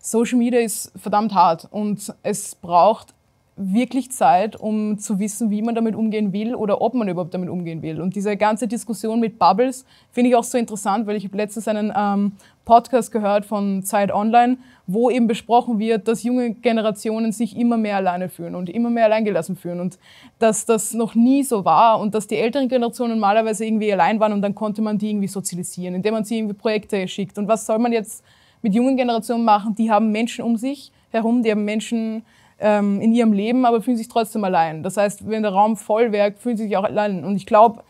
Social Media ist verdammt hart und es braucht wirklich Zeit, um zu wissen, wie man damit umgehen will oder ob man überhaupt damit umgehen will. Und diese ganze Diskussion mit Bubbles finde ich auch so interessant, weil ich letztens einen ähm, Podcast gehört von Zeit Online, wo eben besprochen wird, dass junge Generationen sich immer mehr alleine fühlen und immer mehr alleingelassen fühlen und dass das noch nie so war und dass die älteren Generationen normalerweise irgendwie allein waren und dann konnte man die irgendwie sozialisieren, indem man sie irgendwie Projekte schickt. Und was soll man jetzt mit jungen Generationen machen? Die haben Menschen um sich herum, die haben Menschen ähm, in ihrem Leben, aber fühlen sich trotzdem allein. Das heißt, wenn der Raum voll wäre, fühlen sie sich auch allein. Und ich glaube,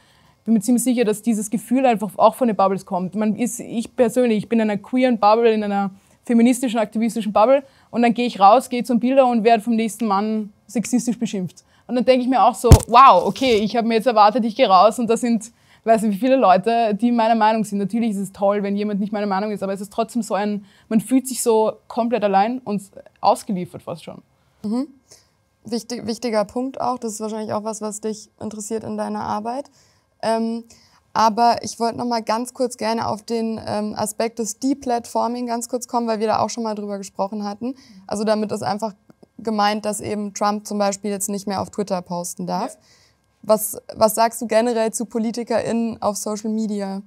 bin mir ziemlich sicher, dass dieses Gefühl einfach auch von den Bubbles kommt. Man ist, ich persönlich, ich bin in einer queeren Bubble, in einer feministischen, aktivistischen Bubble und dann gehe ich raus, gehe zum Bilder und werde vom nächsten Mann sexistisch beschimpft. Und dann denke ich mir auch so, wow, okay, ich habe mir jetzt erwartet, ich gehe raus und da sind, weiß nicht, wie viele Leute, die meiner Meinung sind. Natürlich ist es toll, wenn jemand nicht meiner Meinung ist, aber es ist trotzdem so ein, man fühlt sich so komplett allein und ausgeliefert fast schon.
Mhm. Wichtig, wichtiger Punkt auch, das ist wahrscheinlich auch was, was dich interessiert in deiner Arbeit. Ähm, aber ich wollte noch mal ganz kurz gerne auf den ähm, Aspekt des Deplatforming ganz kurz kommen, weil wir da auch schon mal drüber gesprochen hatten. Also damit ist einfach gemeint, dass eben Trump zum Beispiel jetzt nicht mehr auf Twitter posten darf. Ja. Was, was sagst du generell zu PolitikerInnen auf Social Media?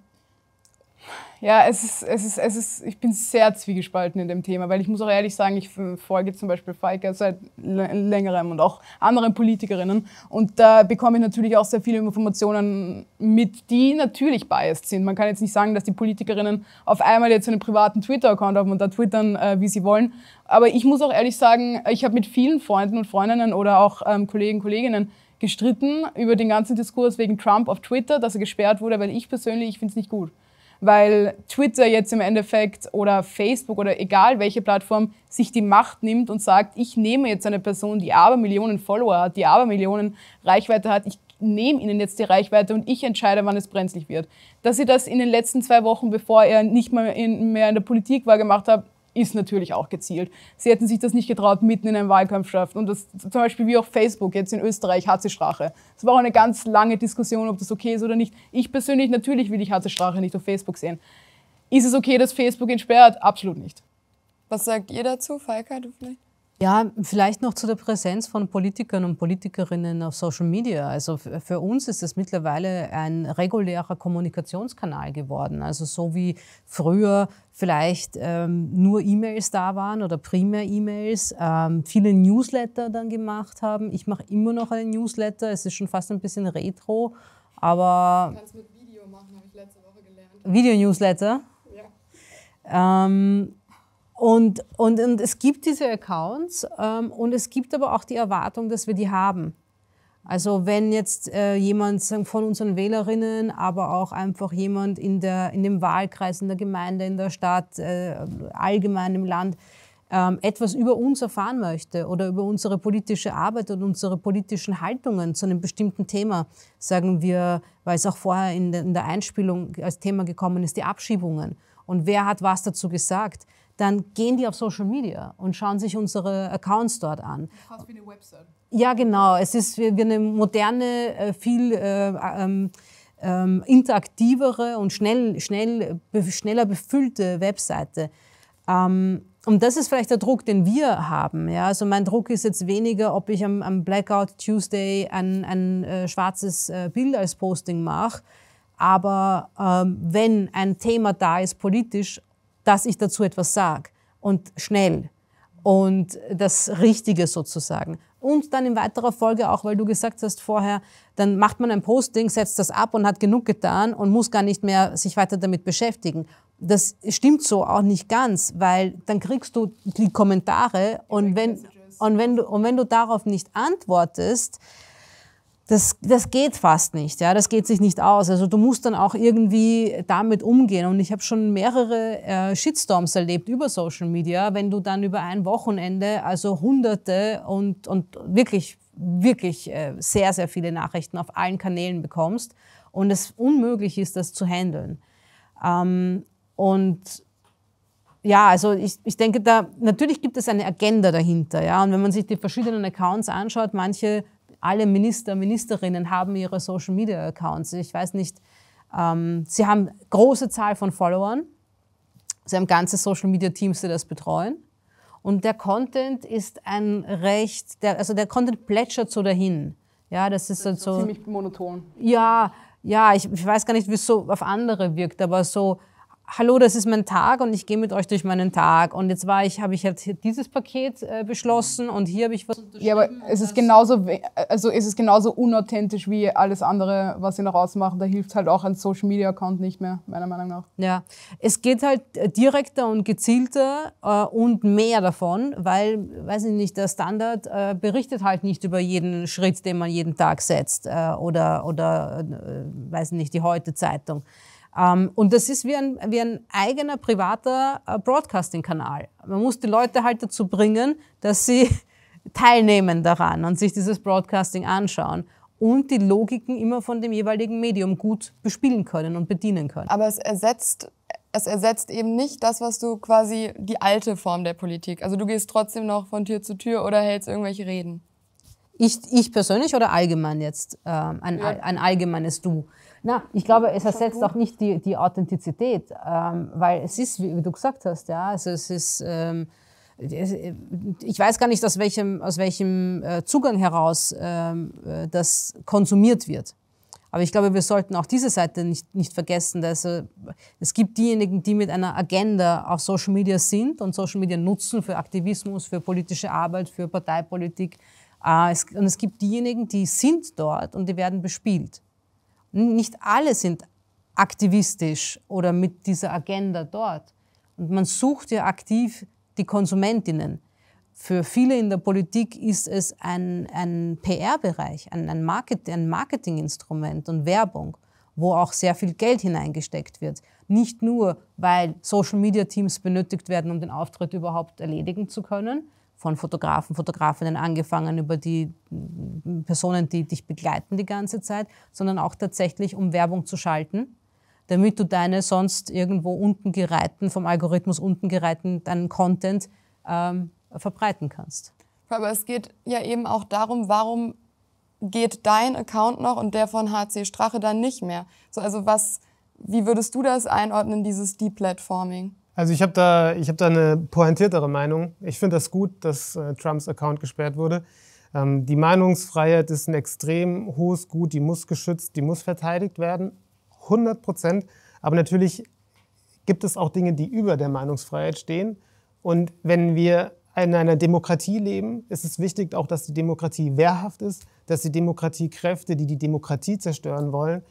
Ja, es ist, es ist, es ist, ich bin sehr zwiegespalten in dem Thema, weil ich muss auch ehrlich sagen, ich folge zum Beispiel Falker seit längerem und auch anderen Politikerinnen und da bekomme ich natürlich auch sehr viele Informationen mit, die natürlich biased sind. Man kann jetzt nicht sagen, dass die Politikerinnen auf einmal jetzt einen privaten Twitter-Account haben und da twittern, äh, wie sie wollen. Aber ich muss auch ehrlich sagen, ich habe mit vielen Freunden und Freundinnen oder auch ähm, Kollegen, Kolleginnen gestritten über den ganzen Diskurs wegen Trump auf Twitter, dass er gesperrt wurde, weil ich persönlich, ich finde es nicht gut weil Twitter jetzt im Endeffekt oder Facebook oder egal welche Plattform sich die Macht nimmt und sagt, ich nehme jetzt eine Person, die aber Millionen Follower hat, die aber Millionen Reichweite hat, ich nehme ihnen jetzt die Reichweite und ich entscheide, wann es brenzlig wird. Dass sie das in den letzten zwei Wochen, bevor er nicht mal in, mehr in der Politik war, gemacht hat, ist natürlich auch gezielt. Sie hätten sich das nicht getraut, mitten in einem Wahlkampf schaffen. Und das zum Beispiel wie auch Facebook jetzt in Österreich, Hatzesprache. Es war auch eine ganz lange Diskussion, ob das okay ist oder nicht. Ich persönlich, natürlich will ich
Hatzesprache nicht auf Facebook sehen. Ist es okay, dass Facebook entsperrt? Absolut nicht.
Was sagt ihr dazu, Falka, du vielleicht?
Ja, vielleicht noch zu der Präsenz von Politikern und Politikerinnen auf Social Media. Also für uns ist es mittlerweile ein regulärer Kommunikationskanal geworden. Also so wie früher vielleicht ähm, nur E-Mails da waren oder primär E-Mails, ähm, viele Newsletter dann gemacht haben. Ich mache immer noch einen Newsletter. Es ist schon fast ein bisschen retro, aber. Du
kannst mit Video machen, habe ich letzte Woche
gelernt. Video-Newsletter? Ja. Ähm, und, und, und es gibt diese Accounts ähm, und es gibt aber auch die Erwartung, dass wir die haben. Also wenn jetzt äh, jemand von unseren Wählerinnen, aber auch einfach jemand in, der, in dem Wahlkreis, in der Gemeinde, in der Stadt, äh, allgemein im Land, ähm, etwas über uns erfahren möchte oder über unsere politische Arbeit oder unsere politischen Haltungen zu einem bestimmten Thema, sagen wir, weil es auch vorher in der, in der Einspielung als Thema gekommen ist, die Abschiebungen. Und wer hat was dazu gesagt? dann gehen die auf Social Media und schauen sich unsere Accounts dort an.
Fast wie eine Website.
Ja, genau. Es ist wie eine moderne, äh, viel äh, ähm, ähm, interaktivere und schnell, schnell, schneller befüllte Webseite. Ähm, und das ist vielleicht der Druck, den wir haben. Ja? Also mein Druck ist jetzt weniger, ob ich am, am Blackout Tuesday ein, ein äh, schwarzes äh, Bild als Posting mache. Aber ähm, wenn ein Thema da ist politisch, dass ich dazu etwas sage und schnell und das Richtige sozusagen. Und dann in weiterer Folge auch, weil du gesagt hast vorher, dann macht man ein Posting, setzt das ab und hat genug getan und muss gar nicht mehr sich weiter damit beschäftigen. Das stimmt so auch nicht ganz, weil dann kriegst du die Kommentare und wenn, und wenn, du, und wenn du darauf nicht antwortest, das, das geht fast nicht, ja, das geht sich nicht aus. Also du musst dann auch irgendwie damit umgehen. Und ich habe schon mehrere äh, Shitstorms erlebt über Social Media, wenn du dann über ein Wochenende, also Hunderte und, und wirklich, wirklich äh, sehr, sehr viele Nachrichten auf allen Kanälen bekommst und es unmöglich ist, das zu handeln. Ähm, und ja, also ich, ich denke da, natürlich gibt es eine Agenda dahinter, ja. Und wenn man sich die verschiedenen Accounts anschaut, manche alle Minister, Ministerinnen haben ihre Social Media Accounts. Ich weiß nicht, ähm, sie haben große Zahl von Followern. Sie haben ganze Social Media Teams, die das betreuen. Und der Content ist ein recht, der, also der Content plätschert so dahin. Ja, das ist, das ist so. Ziemlich monoton. Ja, ja, ich, ich weiß gar nicht, wie es so auf andere wirkt, aber so hallo, das ist mein Tag und ich gehe mit euch durch meinen Tag. Und jetzt war ich, habe ich jetzt dieses Paket äh, beschlossen und hier habe ich was unterschrieben. Ja, aber es ist genauso, also es
ist genauso unauthentisch wie alles andere, was sie noch ausmachen. Da hilft halt auch ein Social Media Account nicht mehr, meiner Meinung nach.
Ja, es geht halt äh, direkter und gezielter äh, und mehr davon, weil, weiß ich nicht, der Standard äh, berichtet halt nicht über jeden Schritt, den man jeden Tag setzt äh, oder, oder äh, weiß ich nicht, die Heute-Zeitung. Ähm, und das ist wie ein, wie ein eigener privater äh, Broadcasting-Kanal. Man muss die Leute halt dazu bringen, dass sie teilnehmen daran und sich dieses Broadcasting
anschauen und die Logiken immer von dem jeweiligen Medium gut bespielen können und bedienen können. Aber es ersetzt es ersetzt eben nicht das, was du quasi die alte Form der Politik. Also du gehst trotzdem noch von Tür zu Tür oder hältst irgendwelche Reden. Ich, ich persönlich
oder allgemein jetzt? Ähm, ein, ja. ein allgemeines Du. Na, ich glaube, es ersetzt auch nicht die, die Authentizität, ähm, weil es ist, wie, wie, du gesagt hast, ja, also es ist, ähm, äh, ich weiß gar nicht, aus welchem, aus welchem äh, Zugang heraus ähm, äh, das konsumiert wird. Aber ich glaube, wir sollten auch diese Seite nicht, nicht vergessen. Dass, es gibt diejenigen, die mit einer Agenda auf Social Media sind und Social Media nutzen für Aktivismus, für politische Arbeit, für Parteipolitik. Ah, es, und es gibt diejenigen, die sind dort und die werden bespielt. Nicht alle sind aktivistisch oder mit dieser Agenda dort. Und man sucht ja aktiv die Konsumentinnen. Für viele in der Politik ist es ein, ein PR-Bereich, ein, ein, Market, ein Marketinginstrument und Werbung, wo auch sehr viel Geld hineingesteckt wird. Nicht nur, weil Social-Media-Teams benötigt werden, um den Auftritt überhaupt erledigen zu können, von Fotografen, Fotografinnen angefangen, über die Personen, die dich begleiten die ganze Zeit, sondern auch tatsächlich, um Werbung zu schalten, damit du deine sonst irgendwo unten gereihten, vom Algorithmus unten gereihten, deinen Content ähm,
verbreiten kannst. Aber es geht ja eben auch darum, warum geht dein Account noch und der von HC Strache dann nicht mehr? So, also was, wie würdest du das einordnen, dieses Deplatforming? platforming
also ich habe da, hab da eine pointiertere Meinung. Ich finde das gut, dass äh, Trumps Account gesperrt wurde. Ähm, die Meinungsfreiheit ist ein extrem hohes Gut, die muss geschützt, die muss verteidigt werden, 100 Prozent. Aber natürlich gibt es auch Dinge, die über der Meinungsfreiheit stehen. Und wenn wir in einer Demokratie leben, ist es wichtig auch, dass die Demokratie wehrhaft ist, dass die Demokratiekräfte, die die Demokratie zerstören wollen,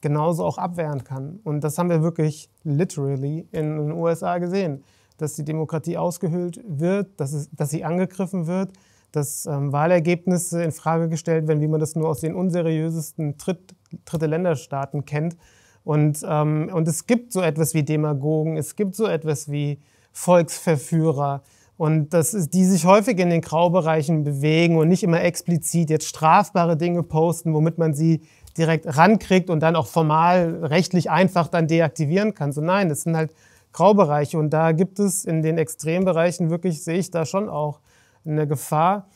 genauso auch abwehren kann. Und das haben wir wirklich literally in den USA gesehen, dass die Demokratie ausgehöhlt wird, dass, es, dass sie angegriffen wird, dass ähm, Wahlergebnisse in Frage gestellt werden, wie man das nur aus den unseriösesten Dritt, dritte Länderstaaten kennt. Und, ähm, und es gibt so etwas wie Demagogen, es gibt so etwas wie Volksverführer. Und das ist, die sich häufig in den Graubereichen bewegen und nicht immer explizit jetzt strafbare Dinge posten, womit man sie direkt rankriegt und dann auch formal rechtlich einfach dann deaktivieren kann. So nein, das sind halt Graubereiche und da gibt es in den Extrembereichen wirklich, sehe ich da schon auch eine Gefahr,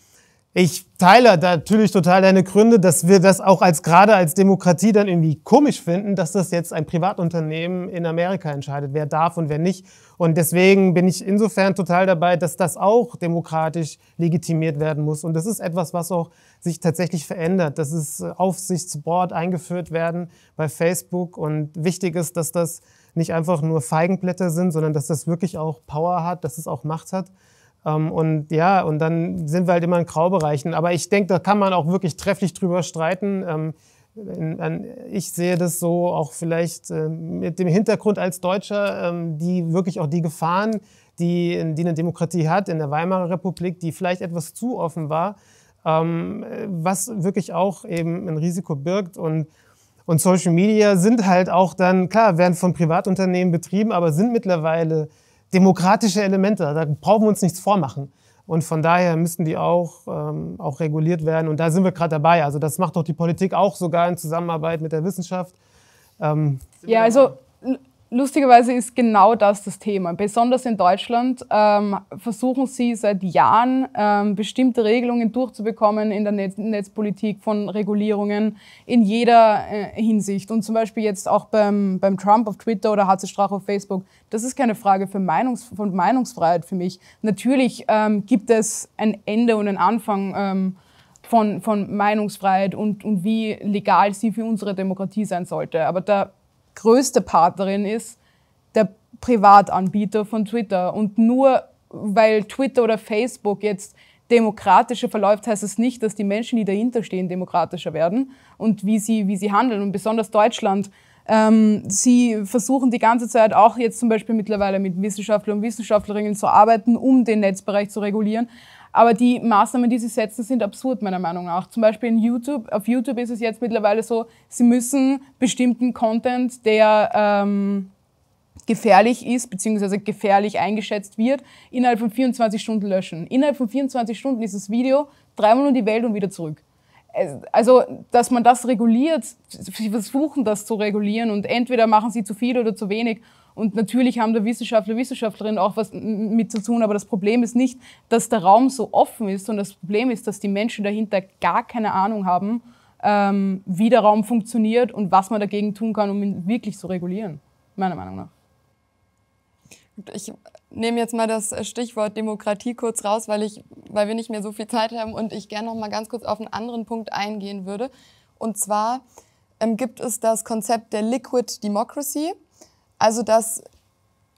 ich teile natürlich total deine Gründe, dass wir das auch als gerade als Demokratie dann irgendwie komisch finden, dass das jetzt ein Privatunternehmen in Amerika entscheidet, wer darf und wer nicht. Und deswegen bin ich insofern total dabei, dass das auch demokratisch legitimiert werden muss. Und das ist etwas, was auch sich tatsächlich verändert. dass es äh, Aufsichtsboard eingeführt werden bei Facebook. Und wichtig ist, dass das nicht einfach nur Feigenblätter sind, sondern dass das wirklich auch Power hat, dass es auch Macht hat. Ähm, und ja, und dann sind wir halt immer in Graubereichen. Aber ich denke, da kann man auch wirklich trefflich drüber streiten. Ähm, ich sehe das so auch vielleicht ähm, mit dem Hintergrund als Deutscher, ähm, die wirklich auch die Gefahren, die, eine Demokratie hat in der Weimarer Republik, die vielleicht etwas zu offen war, ähm, was wirklich auch eben ein Risiko birgt. Und, und Social Media sind halt auch dann, klar, werden von Privatunternehmen betrieben, aber sind mittlerweile demokratische Elemente, da brauchen wir uns nichts vormachen. Und von daher müssen die auch, ähm, auch reguliert werden. Und da sind wir gerade dabei. Also das macht doch die Politik auch sogar in Zusammenarbeit mit der Wissenschaft. Ähm, ja, also
lustigerweise ist genau das das Thema. Besonders in Deutschland ähm, versuchen sie seit Jahren, ähm, bestimmte Regelungen durchzubekommen in der Net Netzpolitik von Regulierungen in jeder äh, Hinsicht. Und zum Beispiel jetzt auch beim, beim Trump auf Twitter oder HC Strache auf Facebook. Das ist keine Frage für Meinungs von Meinungsfreiheit für mich. Natürlich ähm, gibt es ein Ende und einen Anfang Ähm, von, von Meinungsfreiheit und, und wie legal sie für unsere Demokratie sein sollte. Aber da größte Partnerin ist der Privatanbieter von Twitter. Und nur weil Twitter oder Facebook jetzt demokratischer verläuft, heißt es das nicht, dass die Menschen, die dahinter stehen, demokratischer werden und wie sie, wie sie handeln. Und besonders Deutschland. Ähm, sie versuchen die ganze Zeit auch jetzt zum Beispiel mittlerweile mit Wissenschaftlern und Wissenschaftlerinnen zu arbeiten, um den Netzbereich zu regulieren. Aber die Maßnahmen, die sie setzen, sind absurd, meiner Meinung nach. Zum Beispiel in YouTube, auf YouTube ist es jetzt mittlerweile so, sie müssen bestimmten Content, der ähm, gefährlich ist, beziehungsweise gefährlich eingeschätzt wird, innerhalb von 24 Stunden löschen. Innerhalb von 24 Stunden ist das Video dreimal um die Welt und wieder zurück. Also, dass man das reguliert, sie versuchen das zu regulieren und entweder machen sie zu viel oder zu wenig und natürlich haben da Wissenschaftler, Wissenschaftlerinnen auch was mit zu tun, aber das Problem ist nicht, dass der Raum so offen ist, sondern das Problem ist, dass die Menschen dahinter gar keine Ahnung haben, ähm, wie der Raum funktioniert und was man dagegen tun kann, um ihn wirklich zu regulieren,
meiner Meinung nach. Ich nehme jetzt mal das äh, Stichwort Demokratie kurz raus, weil, ich, weil wir nicht mehr so viel Zeit haben und ich gerne noch mal ganz kurz auf einen anderen Punkt eingehen würde. Und zwar ähm, gibt es das Konzept der Liquid Democracy. Also dass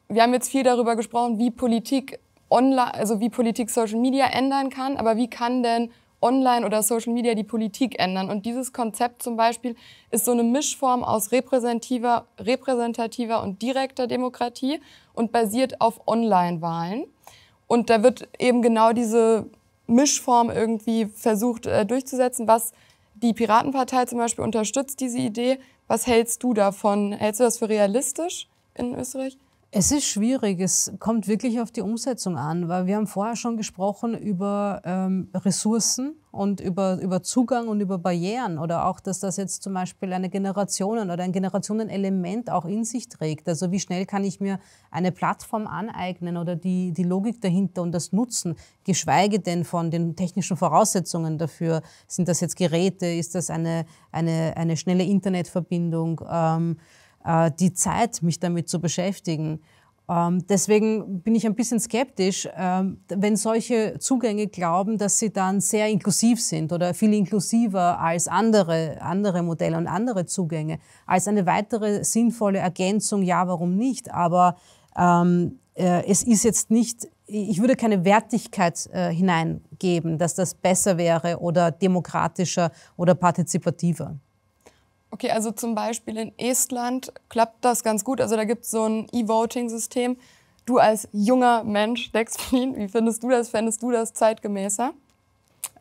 wir haben jetzt viel darüber gesprochen, wie Politik online, also wie Politik Social Media ändern kann, aber wie kann denn Online oder Social Media die Politik ändern? Und dieses Konzept zum Beispiel ist so eine Mischform aus repräsentativer, repräsentativer und direkter Demokratie und basiert auf Online-Wahlen. Und da wird eben genau diese Mischform irgendwie versucht äh, durchzusetzen, was die Piratenpartei zum Beispiel unterstützt, diese Idee. Was hältst du davon? Hältst du das für realistisch? in Österreich?
Es ist schwierig, es kommt wirklich auf die Umsetzung an, weil wir haben vorher schon gesprochen über ähm, Ressourcen und über, über Zugang und über Barrieren oder auch, dass das jetzt zum Beispiel eine Generationen oder ein Generationenelement auch in sich trägt. Also wie schnell kann ich mir eine Plattform aneignen oder die, die Logik dahinter und das nutzen, geschweige denn von den technischen Voraussetzungen dafür. Sind das jetzt Geräte, ist das eine, eine, eine schnelle Internetverbindung? Ähm, äh, die Zeit, mich damit zu beschäftigen. Ähm, deswegen bin ich ein bisschen skeptisch, ähm, wenn solche Zugänge glauben, dass sie dann sehr inklusiv sind oder viel inklusiver als andere, andere Modelle und andere Zugänge, als eine weitere sinnvolle Ergänzung, ja, warum nicht? Aber ähm, äh, es ist jetzt nicht, ich würde keine Wertigkeit äh, hineingeben, dass das besser wäre oder demokratischer oder partizipativer.
Okay, also zum Beispiel in Estland klappt das ganz gut. Also da gibt es so ein E-Voting-System. Du als junger Mensch, Dexpin, wie findest du das? Fändest du das zeitgemäßer?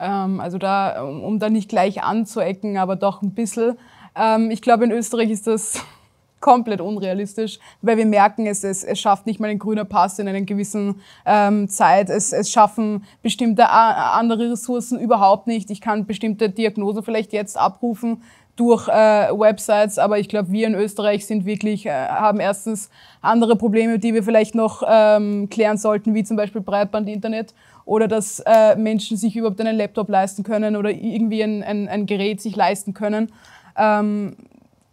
Ähm, also da, um da nicht gleich anzuecken,
aber doch ein bisschen. Ähm, ich glaube, in Österreich ist das komplett unrealistisch, weil wir merken, es, es, es schafft nicht mal ein grüner Pass in einer gewissen ähm, Zeit. Es, es schaffen bestimmte andere Ressourcen überhaupt nicht. Ich kann bestimmte Diagnosen vielleicht jetzt abrufen, durch äh, Websites. Aber ich glaube, wir in Österreich sind wirklich, äh, haben erstens andere Probleme, die wir vielleicht noch ähm, klären sollten, wie zum Beispiel Breitband-Internet oder dass äh, Menschen sich überhaupt einen Laptop leisten können oder irgendwie ein, ein, ein Gerät sich leisten können. Ähm,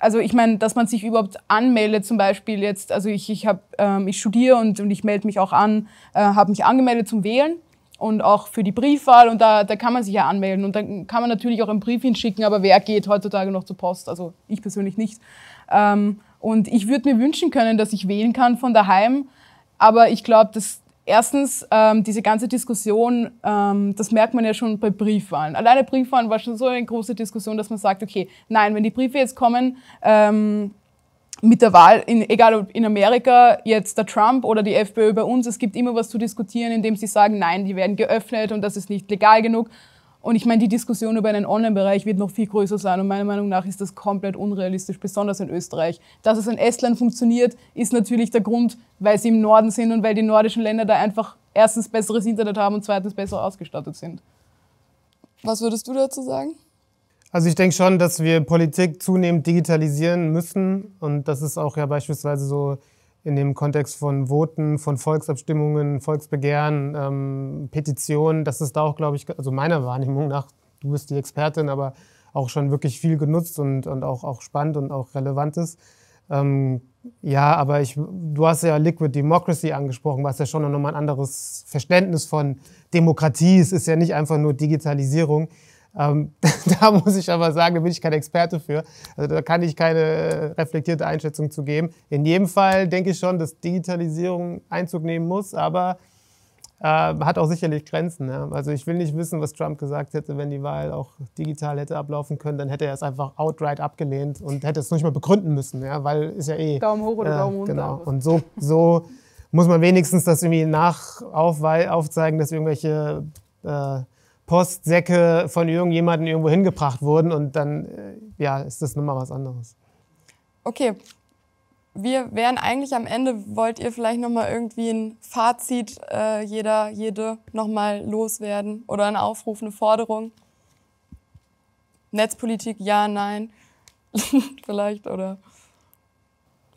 also ich meine, dass man sich überhaupt anmeldet, zum Beispiel jetzt, also ich, ich, hab, ähm, ich studiere und, und ich melde mich auch an, äh, habe mich angemeldet zum Wählen und auch für die Briefwahl und da, da kann man sich ja anmelden und dann kann man natürlich auch einen Brief hinschicken, aber wer geht heutzutage noch zur Post? Also ich persönlich nicht. Ähm, und ich würde mir wünschen können, dass ich wählen kann von daheim, aber ich glaube, dass erstens ähm, diese ganze Diskussion, ähm, das merkt man ja schon bei Briefwahlen. Alleine Briefwahlen war schon so eine große Diskussion, dass man sagt, okay, nein, wenn die Briefe jetzt kommen, ähm, mit der Wahl, in, egal ob in Amerika jetzt der Trump oder die FPÖ bei uns, es gibt immer was zu diskutieren, indem sie sagen, nein, die werden geöffnet und das ist nicht legal genug. Und ich meine, die Diskussion über einen Online-Bereich wird noch viel größer sein. Und meiner Meinung nach ist das komplett unrealistisch, besonders in Österreich. Dass es in Estland funktioniert, ist natürlich der Grund, weil sie im Norden sind und weil die nordischen Länder da einfach erstens besseres Internet haben und zweitens besser ausgestattet sind. Was würdest du
dazu sagen?
Also ich denke schon, dass wir Politik zunehmend digitalisieren müssen und das ist auch ja beispielsweise so in dem Kontext von Voten, von Volksabstimmungen, Volksbegehren, ähm, Petitionen, das ist da auch, glaube ich, also meiner Wahrnehmung nach, du bist die Expertin, aber auch schon wirklich viel genutzt und, und auch, auch spannend und auch relevant ist. Ähm, ja, aber ich, du hast ja Liquid Democracy angesprochen, was ja schon nochmal ein anderes Verständnis von Demokratie ist. Es ist ja nicht einfach nur Digitalisierung, ähm, da muss ich aber sagen, da bin ich kein Experte für. Also da kann ich keine äh, reflektierte Einschätzung zu geben. In jedem Fall denke ich schon, dass Digitalisierung Einzug nehmen muss, aber äh, hat auch sicherlich Grenzen. Ja? Also ich will nicht wissen, was Trump gesagt hätte, wenn die Wahl auch digital hätte ablaufen können. Dann hätte er es einfach outright abgelehnt und hätte es nicht mal begründen müssen, ja? weil ist ja eh... Daumen hoch oder äh, Daumen runter. Genau. Und so, so muss man wenigstens das irgendwie nach aufzeigen, dass irgendwelche... Äh, Postsäcke von irgendjemandem irgendwo hingebracht wurden und dann äh, ja, ist das nochmal was anderes.
Okay, wir wären eigentlich am Ende. Wollt ihr vielleicht nochmal irgendwie ein Fazit äh, jeder, jede nochmal loswerden oder eine Aufruf, eine Forderung? Netzpolitik, ja, nein, vielleicht oder?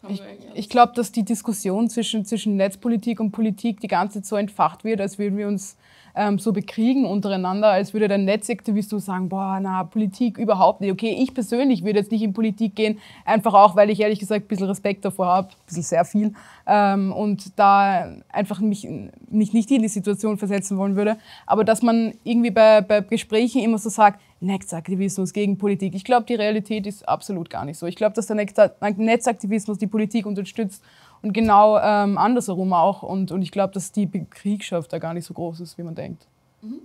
Ich, ich glaube,
dass die Diskussion zwischen, zwischen Netzpolitik und Politik die ganze Zeit so entfacht wird, als würden wir uns ähm, so bekriegen untereinander, als würde der Netzaktivist so sagen, boah, na, Politik überhaupt nicht. Okay, ich persönlich würde jetzt nicht in Politik gehen, einfach auch, weil ich ehrlich gesagt ein bisschen Respekt davor habe, ein bisschen sehr viel ähm, und da einfach mich, mich nicht in die Situation versetzen wollen würde. Aber dass man irgendwie bei, bei Gesprächen immer so sagt, Netzaktivismus gegen Politik. Ich glaube, die Realität ist absolut gar nicht so. Ich glaube, dass der Netzaktivismus die Politik unterstützt und genau ähm, andersherum auch. Und, und ich glaube, dass die Kriegschaft da gar nicht so groß ist, wie man
denkt. Mhm.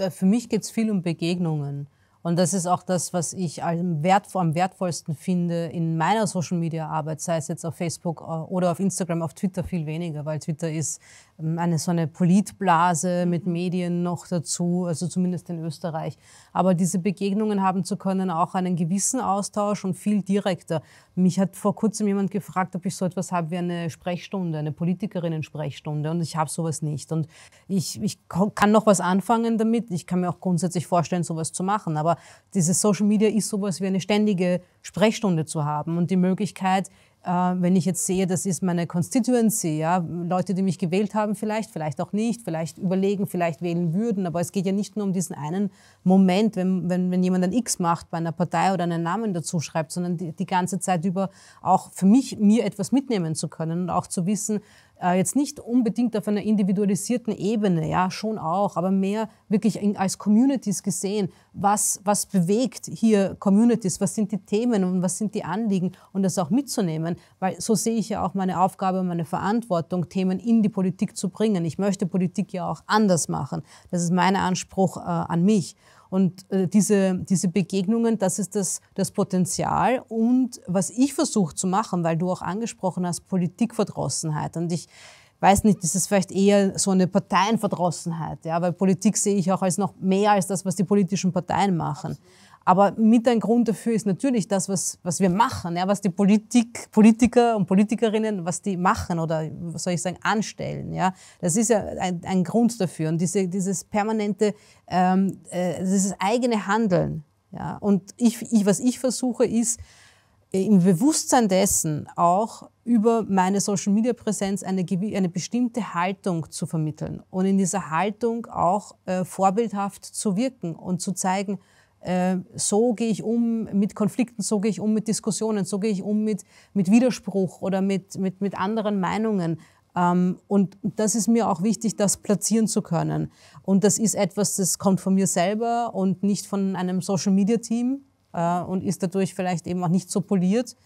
Äh, für mich geht es viel um Begegnungen. Und das ist auch das, was ich am, wertvollsten finde in meiner Social-Media-Arbeit, sei es jetzt auf Facebook äh, oder auf Instagram, auf Twitter viel weniger, weil Twitter ist ähm, eine so eine Politblase mit Medien noch dazu, also zumindest in Österreich. Aber diese Begegnungen haben zu können auch einen gewissen Austausch und viel direkter. Mich hat vor kurzem jemand gefragt, ob ich so etwas habe wie eine Sprechstunde, eine Politikerinnen-Sprechstunde und ich habe sowas nicht. Und ich, ich kann noch was anfangen damit. Ich kann mir auch grundsätzlich vorstellen, sowas zu machen. Aber dieses Social Media ist sowas wie eine ständige Sprechstunde zu haben und die Möglichkeit, äh, wenn ich jetzt sehe, das ist meine Constituency, ja, Leute, die mich gewählt haben, vielleicht, vielleicht auch nicht, vielleicht überlegen, vielleicht wählen würden. Aber es geht ja nicht nur um diesen einen Moment, wenn, wenn, wenn jemand ein X macht bei einer Partei oder einen Namen dazu schreibt, sondern die, die ganze Zeit über auch für mich, mir etwas mitnehmen zu können und auch zu wissen, äh, jetzt nicht unbedingt auf einer individualisierten Ebene, ja, schon auch, aber mehr wirklich in, als Communities gesehen, was, was bewegt hier Communities, was sind die Themen und was sind die Anliegen und das auch mitzunehmen, weil so sehe ich ja auch meine Aufgabe und meine Verantwortung, Themen in die Politik zu bringen. Ich möchte Politik ja auch anders machen. Das ist mein Anspruch äh, an mich. Und äh, diese, diese Begegnungen, das ist das, das Potenzial. Und was ich versuche zu machen, weil du auch angesprochen hast, Politikverdrossenheit. Und ich weiß nicht, das ist vielleicht eher so eine Parteienverdrossenheit, ja, weil Politik sehe ich auch als noch mehr als das, was die politischen Parteien machen. Absolut. Aber mit ein Grund dafür ist natürlich das, was, was wir machen, ja, was die Politik, Politiker und Politikerinnen, was die machen oder, was soll ich sagen, anstellen. Ja. Das ist ja ein, ein Grund dafür. Und diese, dieses permanente, ähm, äh, dieses eigene Handeln. Ja. Und ich, ich, was ich versuche, ist, äh, im Bewusstsein dessen auch über meine Social Media Präsenz eine, eine bestimmte Haltung zu vermitteln und in dieser Haltung auch äh, vorbildhaft zu wirken und zu zeigen, äh, so gehe ich um mit Konflikten, so gehe ich um mit Diskussionen, so gehe ich um mit, mit Widerspruch oder mit, mit, mit anderen Meinungen. Ähm, und das ist mir auch wichtig, das platzieren zu können. Und das ist etwas, das kommt von mir selber und nicht von einem Social-Media-Team äh, und ist dadurch vielleicht eben auch nicht so poliert.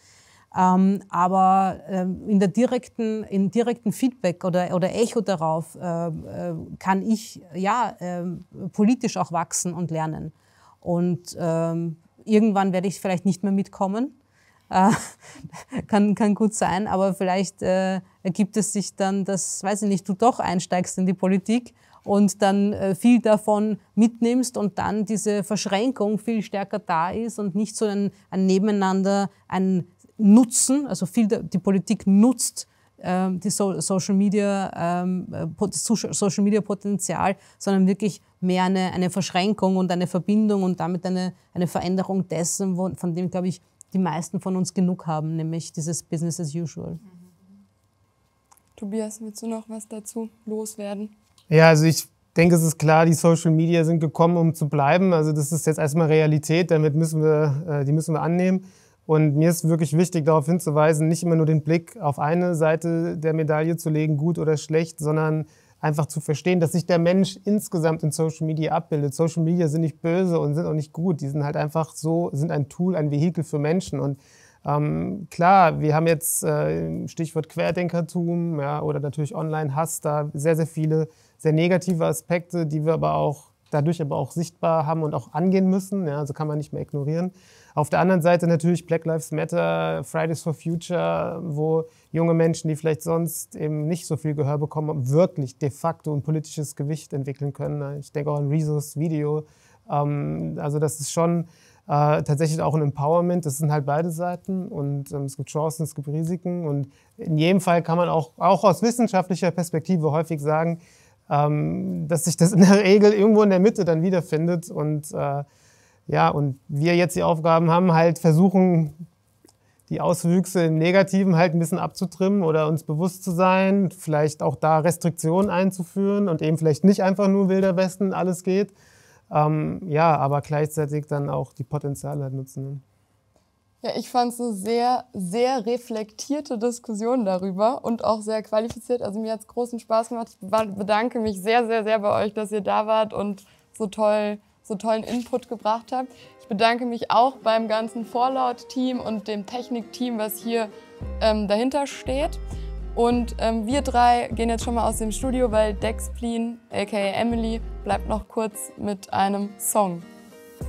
Ähm, aber äh, in der direkten, in direkten Feedback oder, oder Echo darauf äh, äh, kann ich ja äh, politisch auch wachsen und lernen. Und ähm, irgendwann werde ich vielleicht nicht mehr mitkommen. Äh, kann, kann gut sein, aber vielleicht äh, ergibt es sich dann, dass, weiß ich nicht, du doch einsteigst in die Politik und dann äh, viel davon mitnimmst und dann diese Verschränkung viel stärker da ist und nicht so ein, ein Nebeneinander, ein Nutzen, also viel die Politik nutzt ähm, die so Social Media, ähm, äh, Social Media Potenzial, sondern wirklich mehr eine, eine Verschränkung und eine Verbindung und damit eine, eine Veränderung dessen, wo, von dem, glaube ich, die meisten von uns genug haben, nämlich dieses Business as usual.
Tobias, willst du noch was dazu loswerden?
Ja, also ich denke, es ist klar, die Social Media sind gekommen, um zu bleiben. Also das ist jetzt erstmal Realität, damit müssen wir, äh, die müssen wir annehmen. Und mir ist wirklich wichtig, darauf hinzuweisen, nicht immer nur den Blick auf eine Seite der Medaille zu legen, gut oder schlecht, sondern einfach zu verstehen, dass sich der Mensch insgesamt in Social Media abbildet. Social Media sind nicht böse und sind auch nicht gut. Die sind halt einfach so, sind ein Tool, ein Vehikel für Menschen. Und ähm, klar, wir haben jetzt äh, Stichwort Querdenkertum ja, oder natürlich Online-Hass, da sehr, sehr viele sehr negative Aspekte, die wir aber auch dadurch aber auch sichtbar haben und auch angehen müssen. Ja, also kann man nicht mehr ignorieren. Auf der anderen Seite natürlich Black Lives Matter, Fridays for Future, wo junge Menschen, die vielleicht sonst eben nicht so viel Gehör bekommen, wirklich de facto ein politisches Gewicht entwickeln können. Ich denke auch an Rezos Video. Ähm, also das ist schon äh, tatsächlich auch ein Empowerment. Das sind halt beide Seiten und ähm, es gibt Chancen, es gibt Risiken. Und in jedem Fall kann man auch, auch aus wissenschaftlicher Perspektive häufig sagen, ähm, dass sich das in der Regel irgendwo in der Mitte dann wiederfindet und äh, ja, und wir jetzt die Aufgaben haben, halt versuchen, die Auswüchse im Negativen halt ein bisschen abzutrimmen oder uns bewusst zu sein, vielleicht auch da Restriktionen einzuführen und eben vielleicht nicht einfach nur wilder Westen alles geht. Ähm, ja, aber gleichzeitig dann auch die Potenziale halt nutzen. Ne?
Ja, ich fand es eine sehr, sehr reflektierte Diskussion darüber und auch sehr qualifiziert. Also mir hat es großen Spaß gemacht. Ich bedanke mich sehr, sehr, sehr bei euch, dass ihr da wart und so toll so tollen Input gebracht habt. Ich bedanke mich auch beim ganzen Vorlaut-Team und dem Technik-Team, was hier ähm, dahinter steht. Und ähm, wir drei gehen jetzt schon mal aus dem Studio, weil Dexplin, aka Emily, bleibt noch kurz mit einem Song,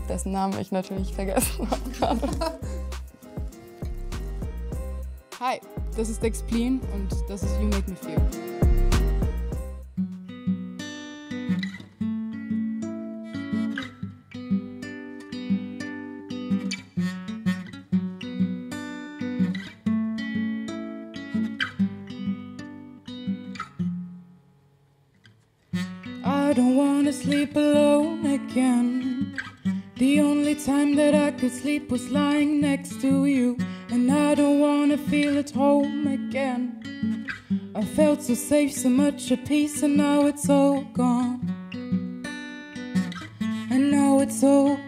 dessen Namen ich natürlich vergessen habe gerade.
Hi, das ist Dexplin und das ist You Make Me Feel.
was lying next to you, and I don't wanna feel at home again. I felt so safe, so much at peace, and now it's all gone. And now it's all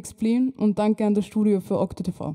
explain und danke an das Studio für Okta TV.